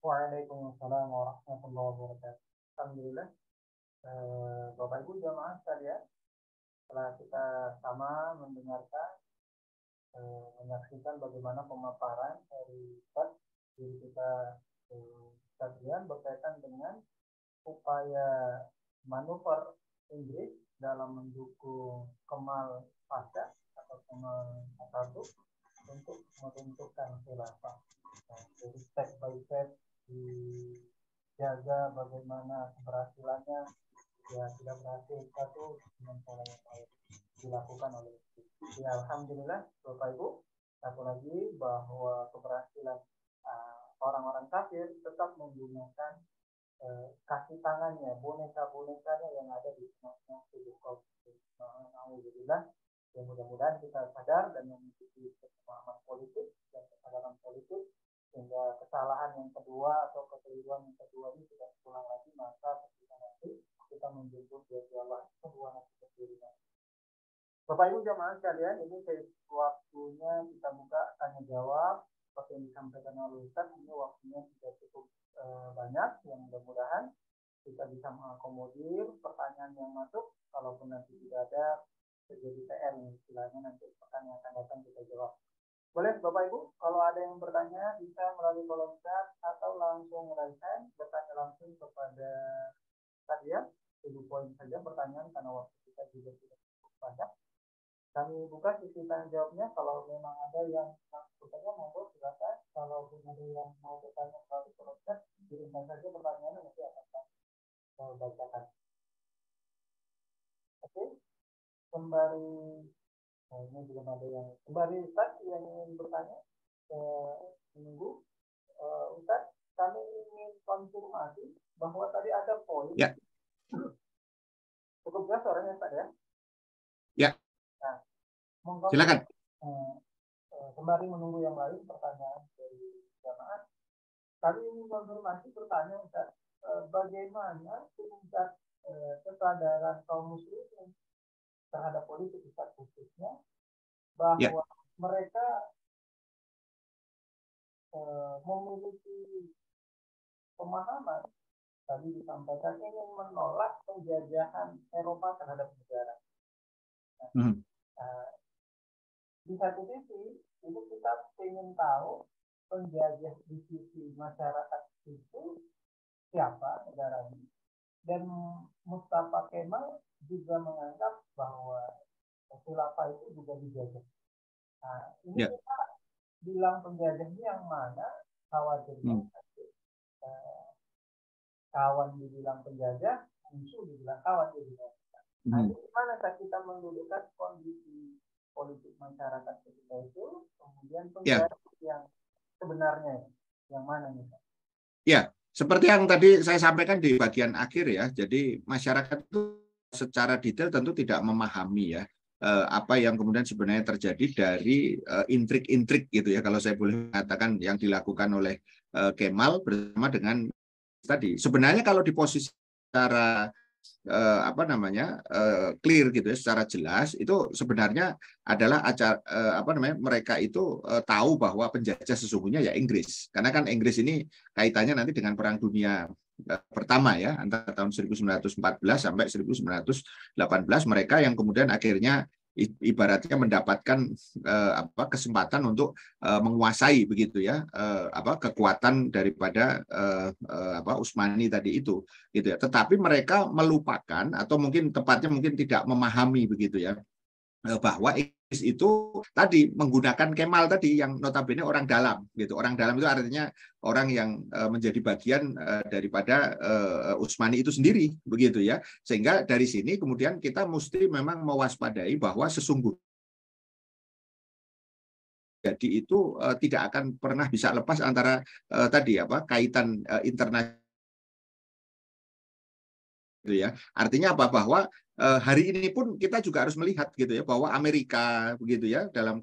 Waalaikumsalam warahmatullahi wabarakatuh. Alhamdulillah. Eh, Bapak Ibu jamaah sekalian, setelah kita sama mendengarkan, eh, menyaksikan bagaimana pemaparan dari Pak diri kita eh, sekalian berkaitan dengan upaya manuver Inggris dalam mendukung Kemal Pasha untuk meruntuhkan khilafah. Nah, jadi step by step dijaga bagaimana keberhasilannya ya tidak berhasil satu dengan cara yang baik dilakukan oleh Ya alhamdulillah Bapak Ibu satu lagi bahwa keberhasilan orang ah, orang-orang kafir tetap menggunakan uh, kaki tangannya boneka bonekanya yang ada di tengah-tengah tubuh kaum. Alhamdulillah ya mudah-mudahan kita sadar dan memiliki pemahaman politik dan kesadaran politik sehingga kesalahan yang kedua atau kekeliruan yang kedua ini tidak terulang lagi maka ketika nanti kita menjemput dia Allah kedua nanti lagi. Bapak Ibu jamaah sekalian, ini waktunya kita buka tanya jawab seperti yang disampaikan oleh Ustaz, ini waktunya sudah cukup e, banyak yang mudah-mudahan kita bisa mengakomodir pertanyaan yang masuk. Kalaupun nanti tidak ada, jadi PM istilahnya nanti pekan yang akan datang kita jawab. Boleh Bapak Ibu, kalau ada yang bertanya bisa melalui kolom chat atau langsung raise bertanya langsung kepada tadi ya, tujuh poin saja pertanyaan karena waktu kita juga tidak cukup banyak. Kami buka sesi tanya jawabnya kalau memang ada yang bertanya monggo silakan. Kalau ada yang mau bertanya melalui kolom chat, kirimkan saja pertanyaannya nanti akan saya bacakan. Oke, okay kembali nah, ini belum ada yang kembali Ustaz yang ingin bertanya ke eh, minggu uh, Ustaz kami ingin konfirmasi bahwa tadi ada poin ya. cukup jelas suaranya Pak ya ya nah, silakan uh, sembari menunggu yang lain pertanyaan dari jamaah kami ingin konfirmasi bertanya Ustaz uh, bagaimana tingkat uh, kesadaran kaum muslimin terhadap politik Ustaz khususnya bahwa ya. mereka e, memiliki pemahaman tadi disampaikan ingin menolak penjajahan Eropa terhadap negara. Nah, hmm. e, di satu sisi itu kita ingin tahu penjajah di sisi masyarakat itu siapa negaranya dan Mustafa Kemal juga menganggap bahwa khilafah itu juga dijajah. Nah, ini ya. kita bilang penjajahnya yang mana khawatir hmm. Eh, kawan dibilang penjajah, musuh dibilang kawan dibilang. Nah, hmm. saat kita mendudukkan kondisi politik masyarakat ketika itu, kemudian ya. penjajah ya. yang sebenarnya yang mana nih? Ya, seperti yang tadi saya sampaikan di bagian akhir ya, jadi masyarakat itu secara detail tentu tidak memahami ya eh, apa yang kemudian sebenarnya terjadi dari eh, intrik-intrik gitu ya kalau saya boleh mengatakan yang dilakukan oleh eh, Kemal bersama dengan tadi. Sebenarnya kalau di posisi secara eh, apa namanya eh, clear gitu ya secara jelas itu sebenarnya adalah acara eh, apa namanya mereka itu eh, tahu bahwa penjajah sesungguhnya ya Inggris karena kan Inggris ini kaitannya nanti dengan perang dunia eh, pertama ya antara tahun 1914 sampai 1918 mereka yang kemudian akhirnya ibaratnya mendapatkan uh, apa kesempatan untuk uh, menguasai begitu ya uh, apa kekuatan daripada uh, uh, apa Utsmani tadi itu gitu ya tetapi mereka melupakan atau mungkin tepatnya mungkin tidak memahami begitu ya Eh, bahwa Is itu tadi menggunakan Kemal tadi yang notabene orang dalam gitu. Orang dalam itu artinya orang yang eh, menjadi bagian eh, daripada Utsmani itu sendiri begitu ya. Sehingga dari sini kemudian kita mesti memang mewaspadai bahwa sesungguhnya jadi itu tidak akan pernah bisa lepas antara tadi apa kaitan internasional gitu ya. Artinya apa bahwa eh, hari ini pun kita juga harus melihat gitu ya bahwa Amerika begitu ya dalam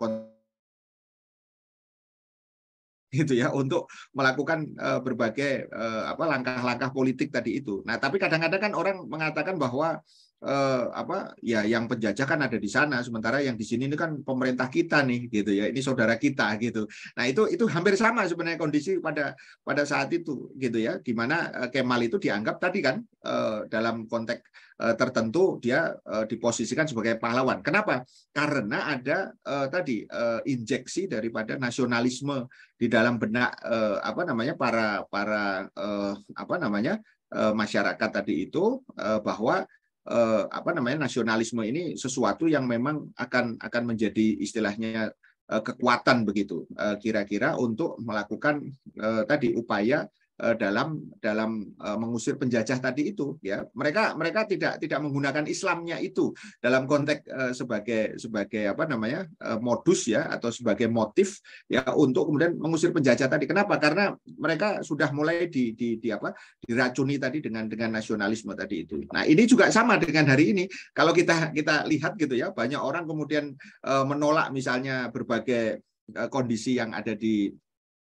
gitu ya untuk melakukan eh, berbagai eh, apa langkah-langkah politik tadi itu. Nah, tapi kadang-kadang kan orang mengatakan bahwa eh, apa ya yang penjajah kan ada di sana sementara yang di sini ini kan pemerintah kita nih gitu ya ini saudara kita gitu nah itu itu hampir sama sebenarnya kondisi pada pada saat itu gitu ya di mana eh, Kemal itu dianggap tadi kan eh, dalam konteks eh, tertentu dia eh, diposisikan sebagai pahlawan kenapa karena ada eh, tadi eh, injeksi daripada nasionalisme di dalam benak eh, apa namanya para para eh, apa namanya eh, masyarakat tadi itu eh, bahwa eh, apa namanya nasionalisme ini sesuatu yang memang akan akan menjadi istilahnya eh, kekuatan begitu eh, kira-kira eh, untuk melakukan eh, tadi upaya Eh, dalam dalam eh, mengusir penjajah tadi itu ya mereka mereka tidak tidak menggunakan Islamnya itu dalam konteks eh, sebagai sebagai apa namanya modus ya atau sebagai motif ya untuk kemudian mengusir penjajah tadi kenapa karena mereka sudah mulai di, di, di apa diracuni tadi dengan dengan nasionalisme tadi itu nah ini juga sama dengan hari ini kalau kita kita lihat gitu ya banyak orang kemudian menolak misalnya berbagai kondisi yang ada di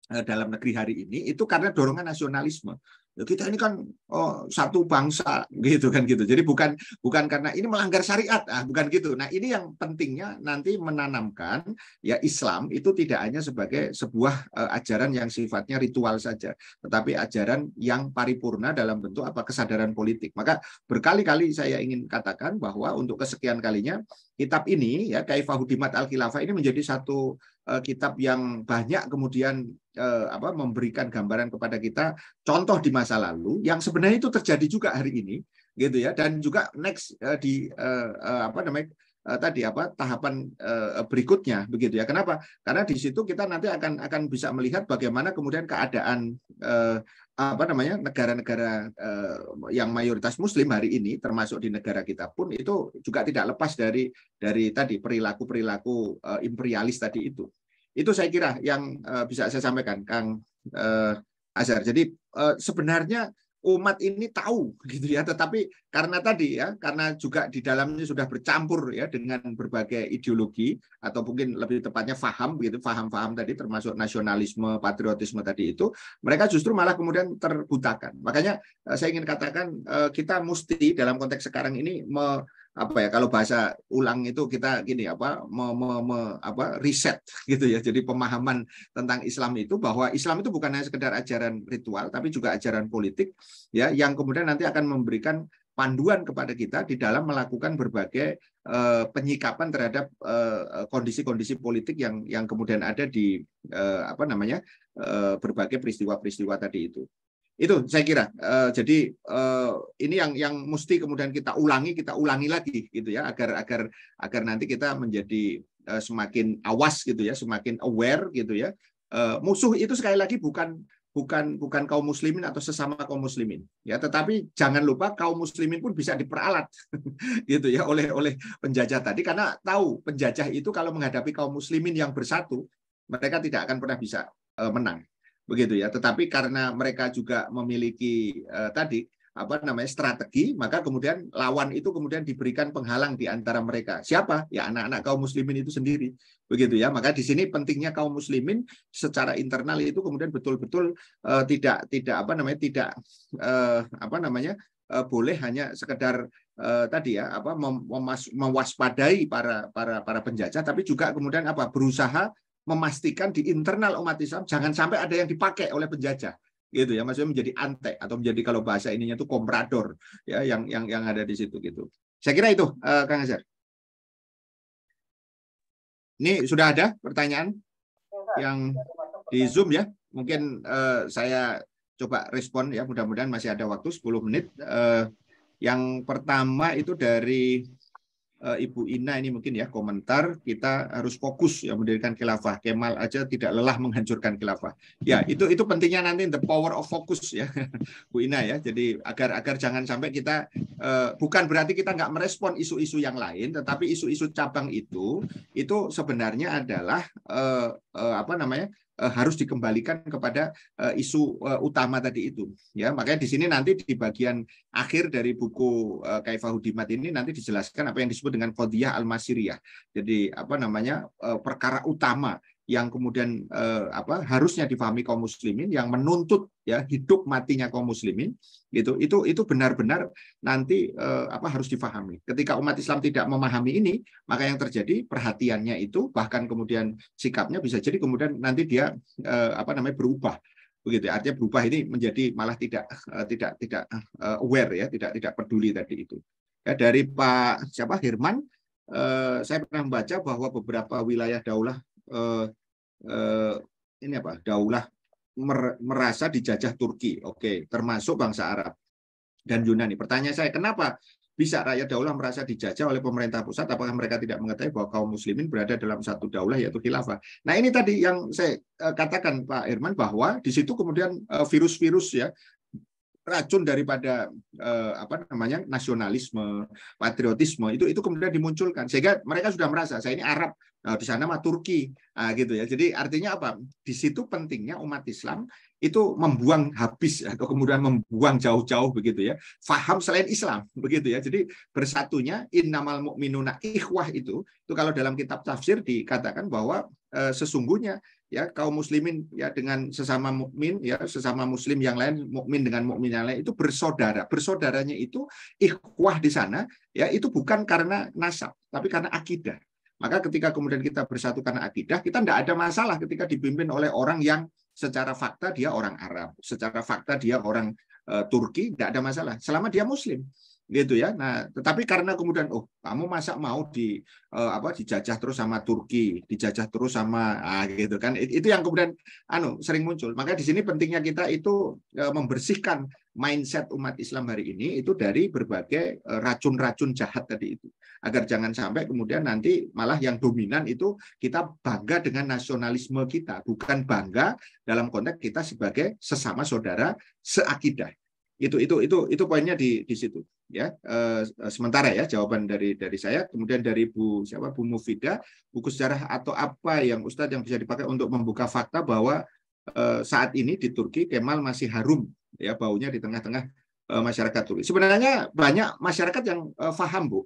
Eh, dalam negeri hari ini itu karena dorongan nasionalisme. Kita ini kan oh, satu bangsa gitu kan gitu. Jadi bukan bukan karena ini melanggar syariat, ah, bukan gitu. Nah ini yang pentingnya nanti menanamkan ya Islam itu tidak hanya sebagai sebuah uh, ajaran yang sifatnya ritual saja, tetapi ajaran yang paripurna dalam bentuk apa kesadaran politik. Maka berkali-kali saya ingin katakan bahwa untuk kesekian kalinya kitab ini ya Kaifahudimat al Khilafah ini menjadi satu Eh, kitab yang banyak kemudian eh, apa memberikan gambaran kepada kita contoh di masa lalu yang sebenarnya itu terjadi juga hari ini gitu ya dan juga next eh, di eh, eh apa namanya Eh, tadi apa tahapan eh, berikutnya begitu ya. Kenapa? Karena di situ kita nanti akan akan bisa melihat bagaimana kemudian keadaan eh, apa namanya negara-negara yang mayoritas muslim hari ini termasuk di negara kita pun itu juga tidak lepas dari dari tadi perilaku-perilaku imperialis tadi itu. Itu saya kira yang bisa saya sampaikan Kang Azhar. Jadi sebenarnya umat ini tahu gitu ya tetapi karena tadi ya karena juga di dalamnya sudah bercampur ya dengan berbagai ideologi atau mungkin lebih tepatnya faham gitu faham-faham tadi termasuk nasionalisme patriotisme tadi itu mereka justru malah kemudian terbutakan makanya eh, saya ingin katakan eh, kita mesti dalam konteks sekarang ini apa ya kalau bahasa ulang itu kita gini apa me, me, me, apa riset gitu ya jadi pemahaman tentang Islam itu bahwa Islam itu bukan hanya sekedar ajaran ritual tapi juga ajaran politik ya yang kemudian nanti akan memberikan panduan kepada kita di dalam melakukan berbagai eh, penyikapan terhadap eh, kondisi-kondisi eh, politik yang yang kemudian ada di eh, apa namanya eh, berbagai peristiwa-peristiwa tadi itu itu saya kira uh, jadi uh, ini yang yang mesti kemudian kita ulangi kita ulangi lagi gitu ya agar agar agar nanti kita menjadi uh, semakin awas gitu ya semakin aware gitu ya uh, musuh itu sekali lagi bukan bukan bukan kaum muslimin atau sesama kaum muslimin ya tetapi jangan lupa kaum muslimin pun bisa diperalat gitu ya oleh oleh penjajah tadi karena tahu penjajah itu kalau menghadapi kaum muslimin yang bersatu mereka tidak akan pernah bisa uh, menang begitu ya. Tetapi karena mereka juga memiliki eh, tadi apa namanya strategi, maka kemudian lawan itu kemudian diberikan penghalang di antara mereka. Siapa? Ya anak-anak kaum muslimin itu sendiri. Begitu ya. Maka di sini pentingnya kaum muslimin secara internal itu kemudian betul-betul uh, tidak tidak apa namanya tidak eh, apa namanya eh, boleh hanya sekedar eh, tadi ya apa mem- mewaspadai para para para penjajah tapi juga kemudian apa berusaha memastikan di internal umat Islam jangan sampai ada yang dipakai oleh penjajah gitu ya maksudnya menjadi antek atau menjadi kalau bahasa ininya itu komprador ya yang yang yang ada di situ gitu saya kira itu uh, Kang Azhar ini sudah ada pertanyaan yang di Zoom ya mungkin uh, saya coba respon ya mudah-mudahan masih ada waktu 10 menit uh, yang pertama itu dari Eh, Ibu Ina ini mungkin ya komentar kita harus fokus ya mendirikan khilafah. Kemal aja tidak lelah menghancurkan khilafah. Ya, hmm. itu itu pentingnya nanti the power of focus ya Bu Ina ya. Jadi agar agar jangan sampai kita uh, bukan berarti kita nggak merespon isu-isu yang lain, tetapi isu-isu cabang itu itu sebenarnya adalah uh, eh, apa namanya? Eh, harus dikembalikan kepada eh, isu eh, utama tadi itu ya makanya di sini nanti di bagian akhir dari buku Kaifah Hudimat ini nanti dijelaskan apa yang disebut dengan Qadiyah al-Masiriyah jadi apa namanya perkara utama yang kemudian eh, apa harusnya difahami kaum muslimin yang menuntut ya hidup matinya kaum muslimin gitu itu itu benar-benar nanti eh, apa harus difahami ketika umat Islam tidak memahami ini maka yang terjadi perhatiannya itu bahkan kemudian sikapnya bisa jadi kemudian nanti dia eh, apa namanya berubah begitu ya, artinya berubah ini menjadi malah tidak eh, tidak tidak eh, aware ya tidak tidak peduli tadi itu ya dari Pak siapa Herman Uh, saya pernah membaca bahwa beberapa wilayah daulah Eh, eh, ini apa daulah mer merasa dijajah Turki, oke, termasuk bangsa Arab dan Yunani. Pertanyaan saya, kenapa bisa rakyat daulah merasa dijajah oleh pemerintah pusat? Apakah mereka tidak mengetahui bahwa kaum muslimin berada dalam satu daulah yaitu khilafah? Nah ini tadi yang saya eh, katakan Pak Irman, bahwa di situ kemudian eh, virus-virus ya racun daripada eh, apa namanya nasionalisme, patriotisme itu itu kemudian dimunculkan sehingga mereka sudah merasa saya ini Arab nah, di sana mah Turki nah, gitu ya. Jadi artinya apa? Di situ pentingnya umat Islam itu membuang habis atau kemudian membuang jauh-jauh begitu ya. Faham selain Islam begitu ya. Jadi bersatunya innamal mu'minuna ikhwah itu itu kalau dalam kitab tafsir dikatakan bahwa eh, sesungguhnya ya kaum muslimin ya dengan sesama mukmin ya sesama muslim yang lain mukmin dengan mukmin yang lain itu bersaudara bersaudaranya itu ikhwah di sana ya itu bukan karena nasab tapi karena akidah maka ketika kemudian kita bersatu karena akidah kita tidak ada masalah ketika dipimpin oleh orang yang secara fakta dia orang Arab secara fakta dia orang eh, Turki tidak ada masalah selama dia muslim gitu ya. Nah, tetapi karena kemudian oh, kamu masa mau di uh, apa dijajah terus sama Turki, dijajah terus sama ah, gitu kan. Itu yang kemudian anu sering muncul. Maka di sini pentingnya kita itu uh, membersihkan mindset umat Islam hari ini itu dari berbagai eh, racun-racun uh, jahat tadi itu. Agar jangan sampai kemudian nanti malah yang dominan itu kita bangga dengan nasionalisme kita, bukan bangga dalam konteks kita sebagai sesama saudara seakidah itu itu itu itu poinnya di di situ ya eh, eh, sementara ya jawaban dari dari saya kemudian dari Bu siapa Bu Mufida buku sejarah atau apa yang Ustadz yang bisa dipakai untuk membuka fakta bahwa eh, saat ini di Turki Kemal masih harum ya baunya di tengah-tengah eh, masyarakat Turki sebenarnya banyak masyarakat yang eh, faham Bu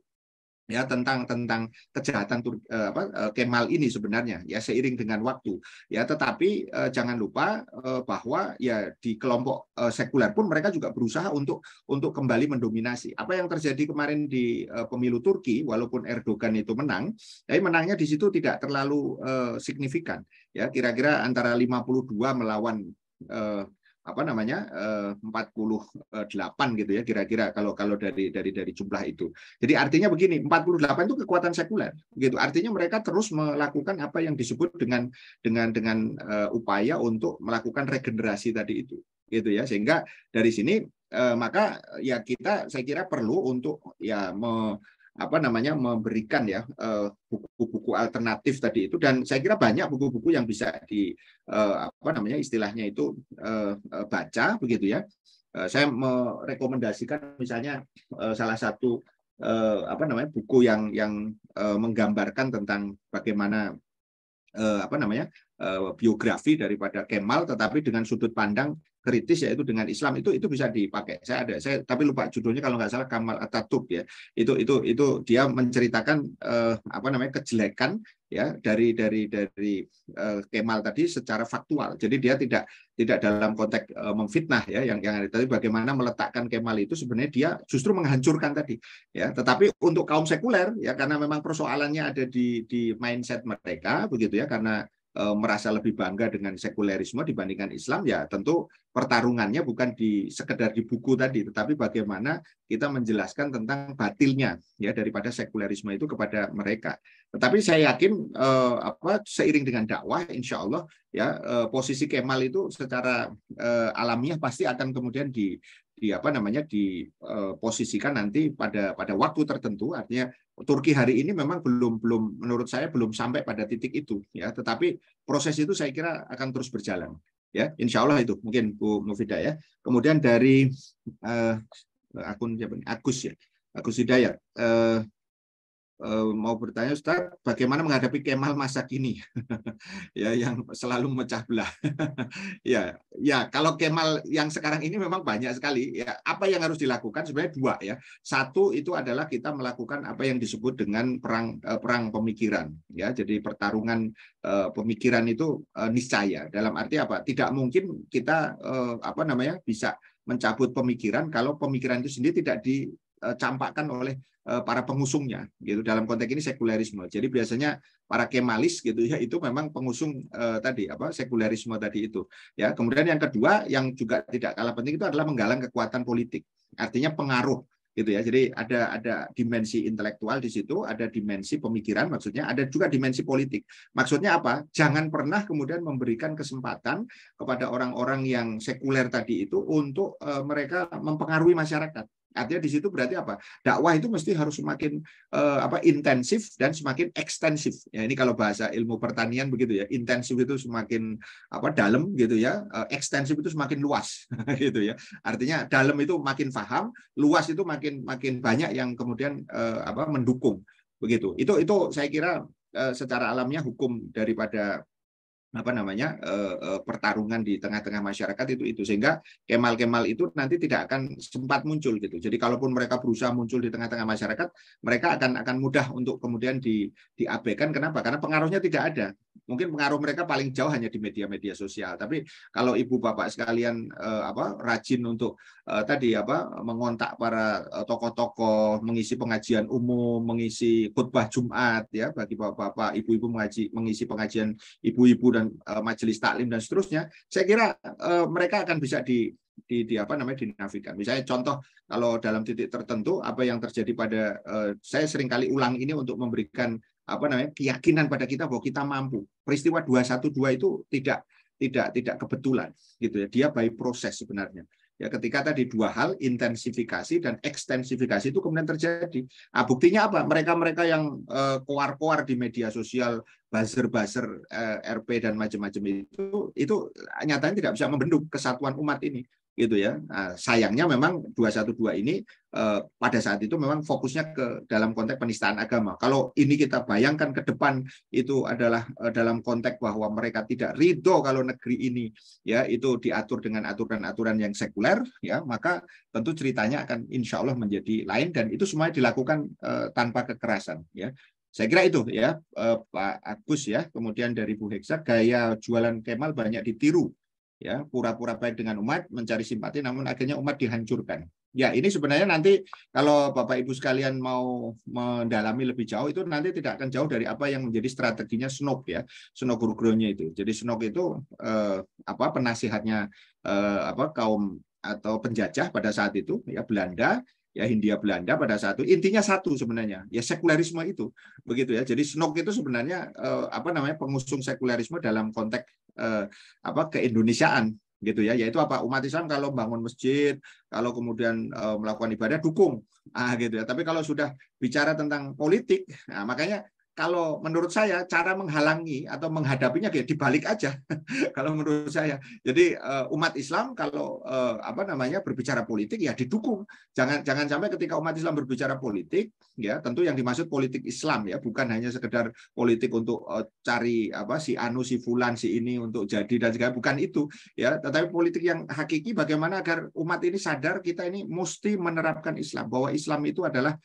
ya tentang tentang kejahatan Tur eh, apa, eh, Kemal ini sebenarnya ya seiring dengan waktu ya tetapi eh, jangan lupa eh, bahwa ya di kelompok eh, sekuler pun mereka juga berusaha untuk untuk kembali mendominasi apa yang terjadi kemarin di eh, pemilu Turki walaupun Erdogan itu menang tapi menangnya di situ tidak terlalu eh, signifikan ya kira-kira antara 52 melawan eh, apa namanya eh, empat puluh delapan gitu ya kira-kira kalau kalau dari dari dari jumlah itu. Jadi artinya begini, empat puluh delapan itu kekuatan sekuler gitu. Artinya mereka terus melakukan apa yang disebut dengan dengan dengan eh, upaya untuk melakukan regenerasi tadi itu gitu ya. Sehingga dari sini eh, maka ya kita saya kira perlu untuk ya apa namanya memberikan ya eh, buku-buku alternatif tadi itu dan saya kira banyak buku-buku yang bisa di eh, apa namanya istilahnya itu eh, baca begitu ya saya merekomendasikan misalnya salah satu apa namanya buku yang yang menggambarkan tentang bagaimana apa namanya biografi daripada Kemal tetapi dengan sudut pandang kritis yaitu dengan Islam itu itu bisa dipakai. Saya ada saya tapi lupa judulnya kalau nggak salah Kamal Atatürk ya. Itu itu itu dia menceritakan eh, apa namanya kejelekan ya dari dari dari eh, Kemal tadi secara faktual. Jadi dia tidak tidak dalam konteks eh, memfitnah ya yang yang tadi bagaimana meletakkan Kemal itu sebenarnya dia justru menghancurkan tadi ya. Tetapi untuk kaum sekuler ya karena memang persoalannya ada di di mindset mereka begitu ya karena Eh, merasa lebih bangga dengan sekulerisme dibandingkan Islam ya tentu pertarungannya bukan di sekedar di buku tadi tetapi bagaimana kita menjelaskan tentang batilnya ya daripada sekulerisme itu kepada mereka tetapi saya yakin eh, apa seiring dengan dakwah insya Allah ya eh, posisi Kemal itu secara eh, alamiah pasti akan kemudian di di apa namanya diposisikan eh, nanti pada pada waktu tertentu artinya Turki hari ini memang belum belum menurut saya belum sampai pada titik itu ya tetapi proses itu saya kira akan terus berjalan ya insya Allah itu mungkin Bu Novida ya kemudian dari uh, akun siapa ini Agus ya Agus Hidayat uh, Eh, mau bertanya Ustaz, bagaimana menghadapi Kemal masa kini? ya yang selalu memecah belah. ya, ya kalau Kemal yang sekarang ini memang banyak sekali ya apa yang harus dilakukan sebenarnya dua ya. Satu itu adalah kita melakukan apa yang disebut dengan perang eh, perang pemikiran ya. Jadi pertarungan eh, pemikiran itu niscaya. Dalam arti apa? Tidak mungkin kita apa namanya bisa mencabut pemikiran kalau pemikiran itu sendiri tidak di dicampakkan eh, oleh eh, para pengusungnya gitu dalam konteks ini sekularisme. Jadi biasanya para kemalis gitu ya itu memang pengusung eh, tadi apa sekularisme tadi itu. Ya, kemudian yang kedua yang juga tidak kalah penting itu adalah menggalang kekuatan politik. Artinya pengaruh gitu ya. Jadi ada ada dimensi intelektual di situ, ada dimensi pemikiran maksudnya, ada juga dimensi politik. Maksudnya apa? Jangan pernah kemudian memberikan kesempatan kepada orang-orang yang sekuler tadi itu untuk eh, mereka mempengaruhi masyarakat. Artinya di situ berarti apa? Dakwah itu mesti harus semakin uh, apa intensif dan semakin ekstensif. Ya ini kalau bahasa ilmu pertanian begitu ya. Intensif itu semakin apa dalam gitu ya. Eh, ekstensif itu semakin luas gitu ya. Artinya dalam itu makin paham, luas itu makin makin banyak yang kemudian uh, apa mendukung begitu. Itu itu saya kira uh, secara alamnya hukum daripada apa namanya eh, eh, pertarungan di tengah-tengah masyarakat itu itu sehingga kemal-kemal itu nanti tidak akan sempat muncul gitu jadi kalaupun mereka berusaha muncul di tengah-tengah masyarakat mereka akan akan mudah untuk kemudian di diabaikan kenapa karena pengaruhnya tidak ada mungkin pengaruh mereka paling jauh hanya di media-media sosial tapi kalau ibu bapak sekalian eh, apa rajin untuk tadi apa mengontak para tokoh-tokoh mengisi pengajian umum mengisi khutbah Jumat ya bagi bapak-bapak ibu-ibu mengaji mengisi pengajian ibu-ibu dan uh, majelis taklim dan seterusnya, saya kira uh, mereka akan bisa di, di, di apa namanya dinafikan. Misalnya contoh kalau dalam titik tertentu apa yang terjadi pada uh, saya seringkali ulang ini untuk memberikan apa namanya keyakinan pada kita bahwa kita mampu. Peristiwa 212 itu tidak tidak tidak kebetulan gitu ya. Dia by proses sebenarnya. Ya, ketika tadi dua hal intensifikasi dan ekstensifikasi itu kemudian terjadi. Nah, buktinya apa? Mereka-mereka yang eh, koar-koar di media sosial, buzzer-buzzer eh, RP dan macam-macam itu itu nyatanya tidak bisa membendung kesatuan umat ini gitu ya. Nah, sayangnya memang 212 ini eh, pada saat itu memang fokusnya ke dalam konteks penistaan agama. Kalau ini kita bayangkan ke depan itu adalah eh, dalam konteks bahwa mereka tidak ridho kalau negeri ini ya itu diatur dengan aturan-aturan yang sekuler ya, maka tentu ceritanya akan insya Allah menjadi lain dan itu semuanya dilakukan eh, tanpa kekerasan ya. Saya kira itu ya eh, Pak Agus ya, kemudian dari Bu Heksa gaya jualan Kemal banyak ditiru ya pura-pura baik dengan umat mencari simpati namun akhirnya umat dihancurkan ya ini sebenarnya nanti kalau bapak ibu sekalian mau mendalami lebih jauh itu nanti tidak akan jauh dari apa yang menjadi strateginya snok ya snok gurugronya itu jadi snok itu eh, apa penasihatnya eh, apa kaum atau penjajah pada saat itu ya Belanda ya Hindia Belanda pada saat itu intinya satu sebenarnya ya sekularisme itu begitu ya jadi snok itu sebenarnya eh, apa namanya pengusung sekularisme dalam konteks eh, apa keindonesiaan gitu ya yaitu apa umat Islam kalau bangun masjid kalau kemudian eh, melakukan ibadah dukung ah gitu ya tapi kalau sudah bicara tentang politik nah makanya kalau menurut saya cara menghalangi atau menghadapinya kayak dibalik aja kalau menurut saya jadi eh, umat Islam kalau eh, apa namanya berbicara politik ya didukung jangan jangan sampai ketika umat Islam berbicara politik ya tentu yang dimaksud politik Islam ya bukan hanya sekedar politik untuk eh, cari apa si anu si fulan si ini untuk jadi dan segala bukan itu ya tetapi politik yang hakiki bagaimana agar umat ini sadar kita ini mesti menerapkan Islam bahwa Islam itu adalah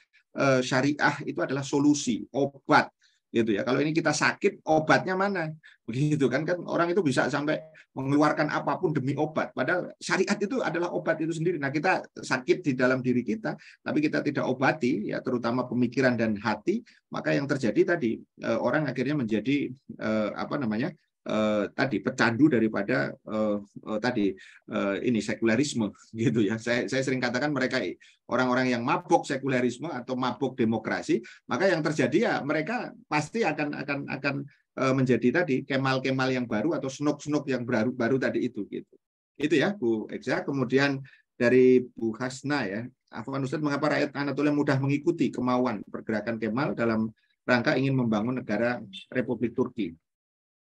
syariah itu adalah solusi obat gitu ya. Kalau ini kita sakit, obatnya mana? Begitu kan kan orang itu bisa sampai mengeluarkan apapun demi obat. Padahal syariat itu adalah obat itu sendiri. Nah, kita sakit di dalam diri kita, tapi kita tidak obati ya terutama pemikiran dan hati, maka yang terjadi tadi eh, orang akhirnya menjadi eh, apa namanya? Eh, tadi pecandu daripada eh, eh, tadi eh, ini sekularisme gitu ya. Saya saya sering katakan mereka orang-orang yang mabuk sekularisme atau mabuk demokrasi, maka yang terjadi ya mereka pasti akan akan akan eh, menjadi tadi kemal-kemal yang baru atau snok-snok yang baru baru tadi itu gitu. Itu ya Bu Eja Kemudian dari Bu Hasna ya, Afwan Ustaz mengapa rakyat Anatolia mudah mengikuti kemauan pergerakan Kemal dalam rangka ingin membangun negara Republik Turki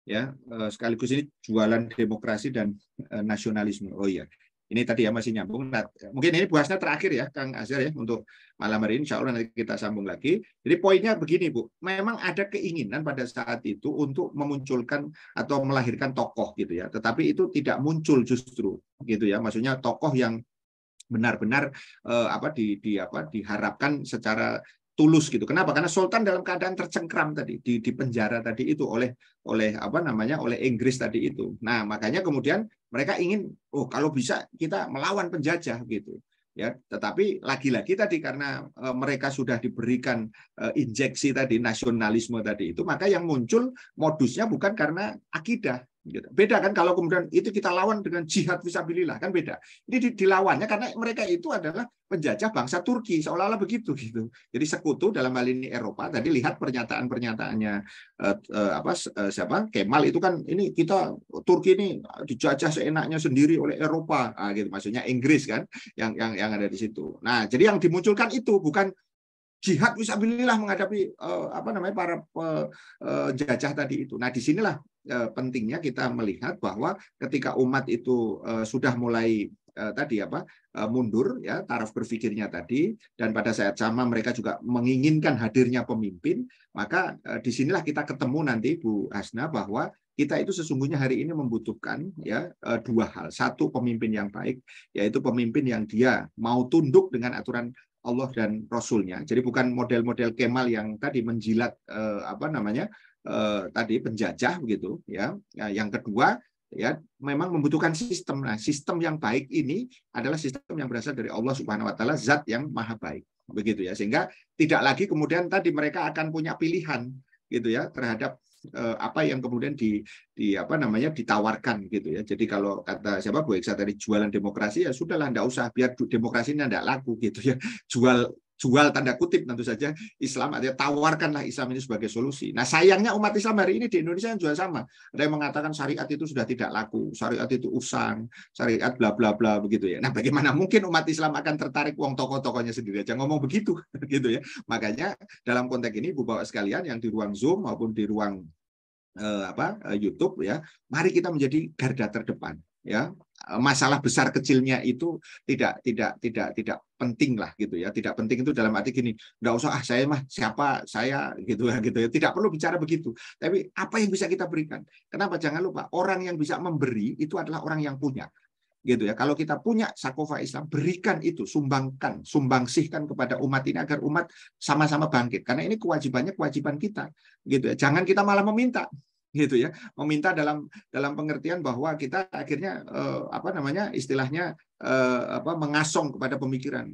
ya eh, sekaligus ini jualan demokrasi dan eh, nasionalisme. Oh iya, ini tadi ya masih nyambung. Nah, mungkin ini puasnya terakhir ya, Kang Azhar ya untuk malam hari ini. Insya Allah nanti kita sambung lagi. Jadi poinnya begini Bu, memang ada keinginan pada saat itu untuk memunculkan atau melahirkan tokoh gitu ya. Tetapi itu tidak muncul justru gitu ya. Maksudnya tokoh yang benar-benar eh, apa di, di apa diharapkan secara tulus gitu. Kenapa? Karena Sultan dalam keadaan tercengkram tadi di, di penjara tadi itu oleh oleh apa namanya oleh Inggris tadi itu. Nah makanya kemudian mereka ingin oh kalau bisa kita melawan penjajah gitu ya tetapi lagi-lagi tadi karena e, mereka sudah diberikan e, injeksi tadi nasionalisme tadi itu maka yang muncul modusnya bukan karena akidah Gitu. Beda kan kalau kemudian itu kita lawan dengan jihad visabilillah kan beda. Ini dilawannya karena mereka itu adalah penjajah bangsa Turki seolah-olah begitu gitu. Jadi sekutu dalam hal ini Eropa tadi lihat pernyataan-pernyataannya eh, eh, apa eh, siapa Kemal itu kan ini kita Turki ini dijajah seenaknya sendiri oleh Eropa nah, gitu maksudnya Inggris kan yang yang yang ada di situ. Nah, jadi yang dimunculkan itu bukan jihad wisabilillah menghadapi eh, apa namanya para penjajah eh, tadi itu. Nah, disinilah Eh, pentingnya kita melihat bahwa ketika umat itu eh, sudah mulai eh, tadi apa mundur ya taraf berpikirnya tadi dan pada saat sama mereka juga menginginkan hadirnya pemimpin maka disinilah kita ketemu nanti Bu Hasna bahwa kita itu sesungguhnya hari ini membutuhkan ya dua hal satu pemimpin yang baik yaitu pemimpin yang dia mau tunduk dengan aturan Allah dan Rasulnya jadi bukan model-model Kemal yang tadi menjilat apa namanya Eh, tadi penjajah begitu ya. Nah, yang kedua ya memang membutuhkan sistem. Nah, sistem yang baik ini adalah sistem yang berasal dari Allah Subhanahu wa taala zat yang maha baik. Begitu ya. Sehingga tidak lagi kemudian tadi mereka akan punya pilihan gitu ya terhadap eh, apa yang kemudian di, di apa namanya ditawarkan gitu ya. Jadi kalau kata siapa Bu Iksa tadi jualan demokrasi ya sudahlah enggak usah biar demokrasinya enggak laku gitu ya. Jual jual tanda kutip tentu saja Islam artinya tawarkanlah Islam ini sebagai solusi. Nah sayangnya umat Islam hari ini di Indonesia yang jual sama. Ada yang mengatakan syariat itu sudah tidak laku, syariat itu usang, syariat bla bla bla begitu ya. Nah bagaimana mungkin umat Islam akan tertarik uang tokoh-tokohnya sendiri Jangan ngomong begitu gitu ya. Makanya dalam konteks ini Bu Bapak sekalian yang di ruang Zoom maupun di ruang eh, apa eh, YouTube ya, mari kita menjadi garda terdepan ya Eh, masalah besar kecilnya itu tidak tidak tidak tidak penting lah gitu ya tidak penting itu dalam arti gini nggak usah ah saya mah siapa saya gitu ya gitu ya tidak perlu bicara begitu tapi apa yang bisa kita berikan kenapa jangan lupa orang yang bisa memberi itu adalah orang yang punya gitu ya kalau kita punya sakofa Islam berikan itu sumbangkan sumbangsihkan kepada umat ini agar umat sama-sama bangkit karena ini kewajibannya kewajiban kita gitu ya jangan kita malah meminta gitu ya meminta dalam dalam pengertian bahwa kita akhirnya eh, apa namanya istilahnya eh, apa mengasong kepada pemikiran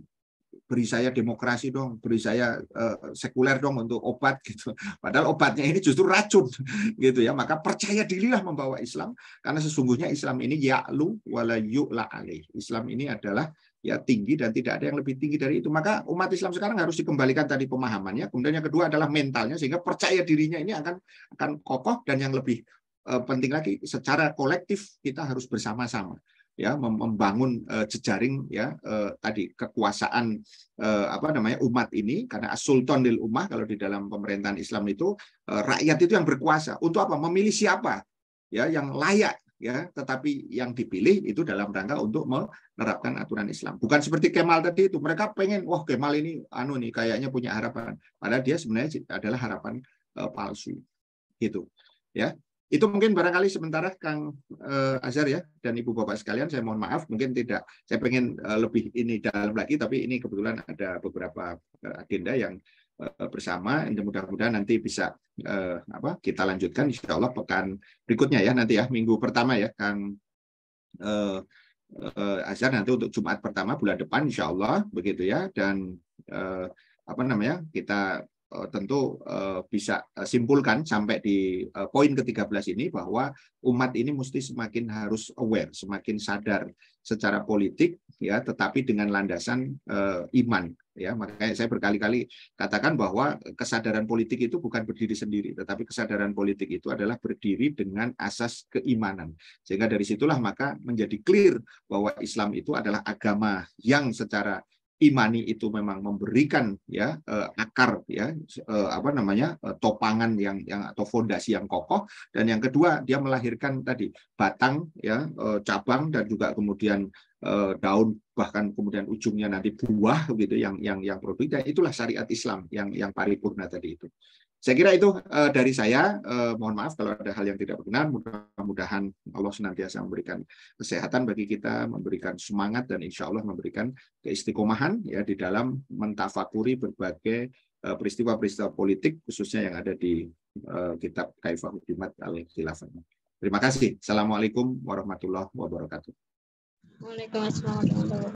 beri saya demokrasi dong beri saya eh, sekuler dong untuk obat gitu padahal obatnya ini justru racun gitu ya maka percaya dirilah membawa Islam karena sesungguhnya Islam ini ya'lu wala yu'la alih Islam ini adalah ya tinggi dan tidak ada yang lebih tinggi dari itu. Maka umat Islam sekarang harus dikembalikan tadi pemahamannya. Kemudian yang kedua adalah mentalnya sehingga percaya dirinya ini akan akan kokoh dan yang lebih eh, penting lagi secara kolektif kita harus bersama-sama ya membangun eh, jejaring ya eh, tadi kekuasaan apa namanya umat ini karena sultan lil ummah kalau di dalam pemerintahan Islam itu rakyat itu yang berkuasa untuk apa memilih siapa ya yang layak ya tetapi yang dipilih itu dalam rangka untuk menerapkan aturan Islam bukan seperti Kemal tadi itu mereka pengen wah Kemal ini anu nih kayaknya punya harapan padahal dia sebenarnya adalah harapan uh, palsu gitu ya itu mungkin barangkali sementara Kang uh, Azhar ya dan Ibu Bapak sekalian saya mohon maaf mungkin tidak saya pengen uh, lebih ini dalam lagi tapi ini kebetulan ada beberapa uh, agenda yang Eh, bersama mudah-mudahan nanti bisa uh, apa kita lanjutkan insya Allah pekan berikutnya ya nanti ya minggu pertama ya Kang uh, uh, Azhar nanti untuk Jumat pertama bulan depan insya Allah begitu ya dan uh, apa namanya kita tentu bisa simpulkan sampai di poin ke-13 ini bahwa umat ini mesti semakin harus aware, semakin sadar secara politik ya tetapi dengan landasan iman ya makanya saya berkali-kali katakan bahwa kesadaran politik itu bukan berdiri sendiri tetapi kesadaran politik itu adalah berdiri dengan asas keimanan sehingga dari situlah maka menjadi clear bahwa Islam itu adalah agama yang secara imani itu memang memberikan ya uh, akar ya uh, apa namanya uh, topangan yang yang atau fondasi yang kokoh dan yang kedua dia melahirkan tadi batang ya uh, cabang dan juga kemudian uh, daun bahkan kemudian ujungnya nanti buah gitu yang yang yang dan itulah syariat Islam yang yang paripurna tadi itu. Saya kira itu uh, dari saya. Uh, mohon maaf kalau ada hal yang tidak berkenan. Mudah-mudahan Allah senantiasa memberikan kesehatan bagi kita, memberikan semangat dan insya Allah memberikan keistiqomahan ya di dalam mentafakuri berbagai eh, peristiwa-peristiwa politik khususnya yang ada di uh, kitab Kaifah Hukimat Al-Khilafah. Terima kasih. Assalamualaikum warahmatullahi wabarakatuh. Waalaikumsalam warahmatullahi wabarakatuh.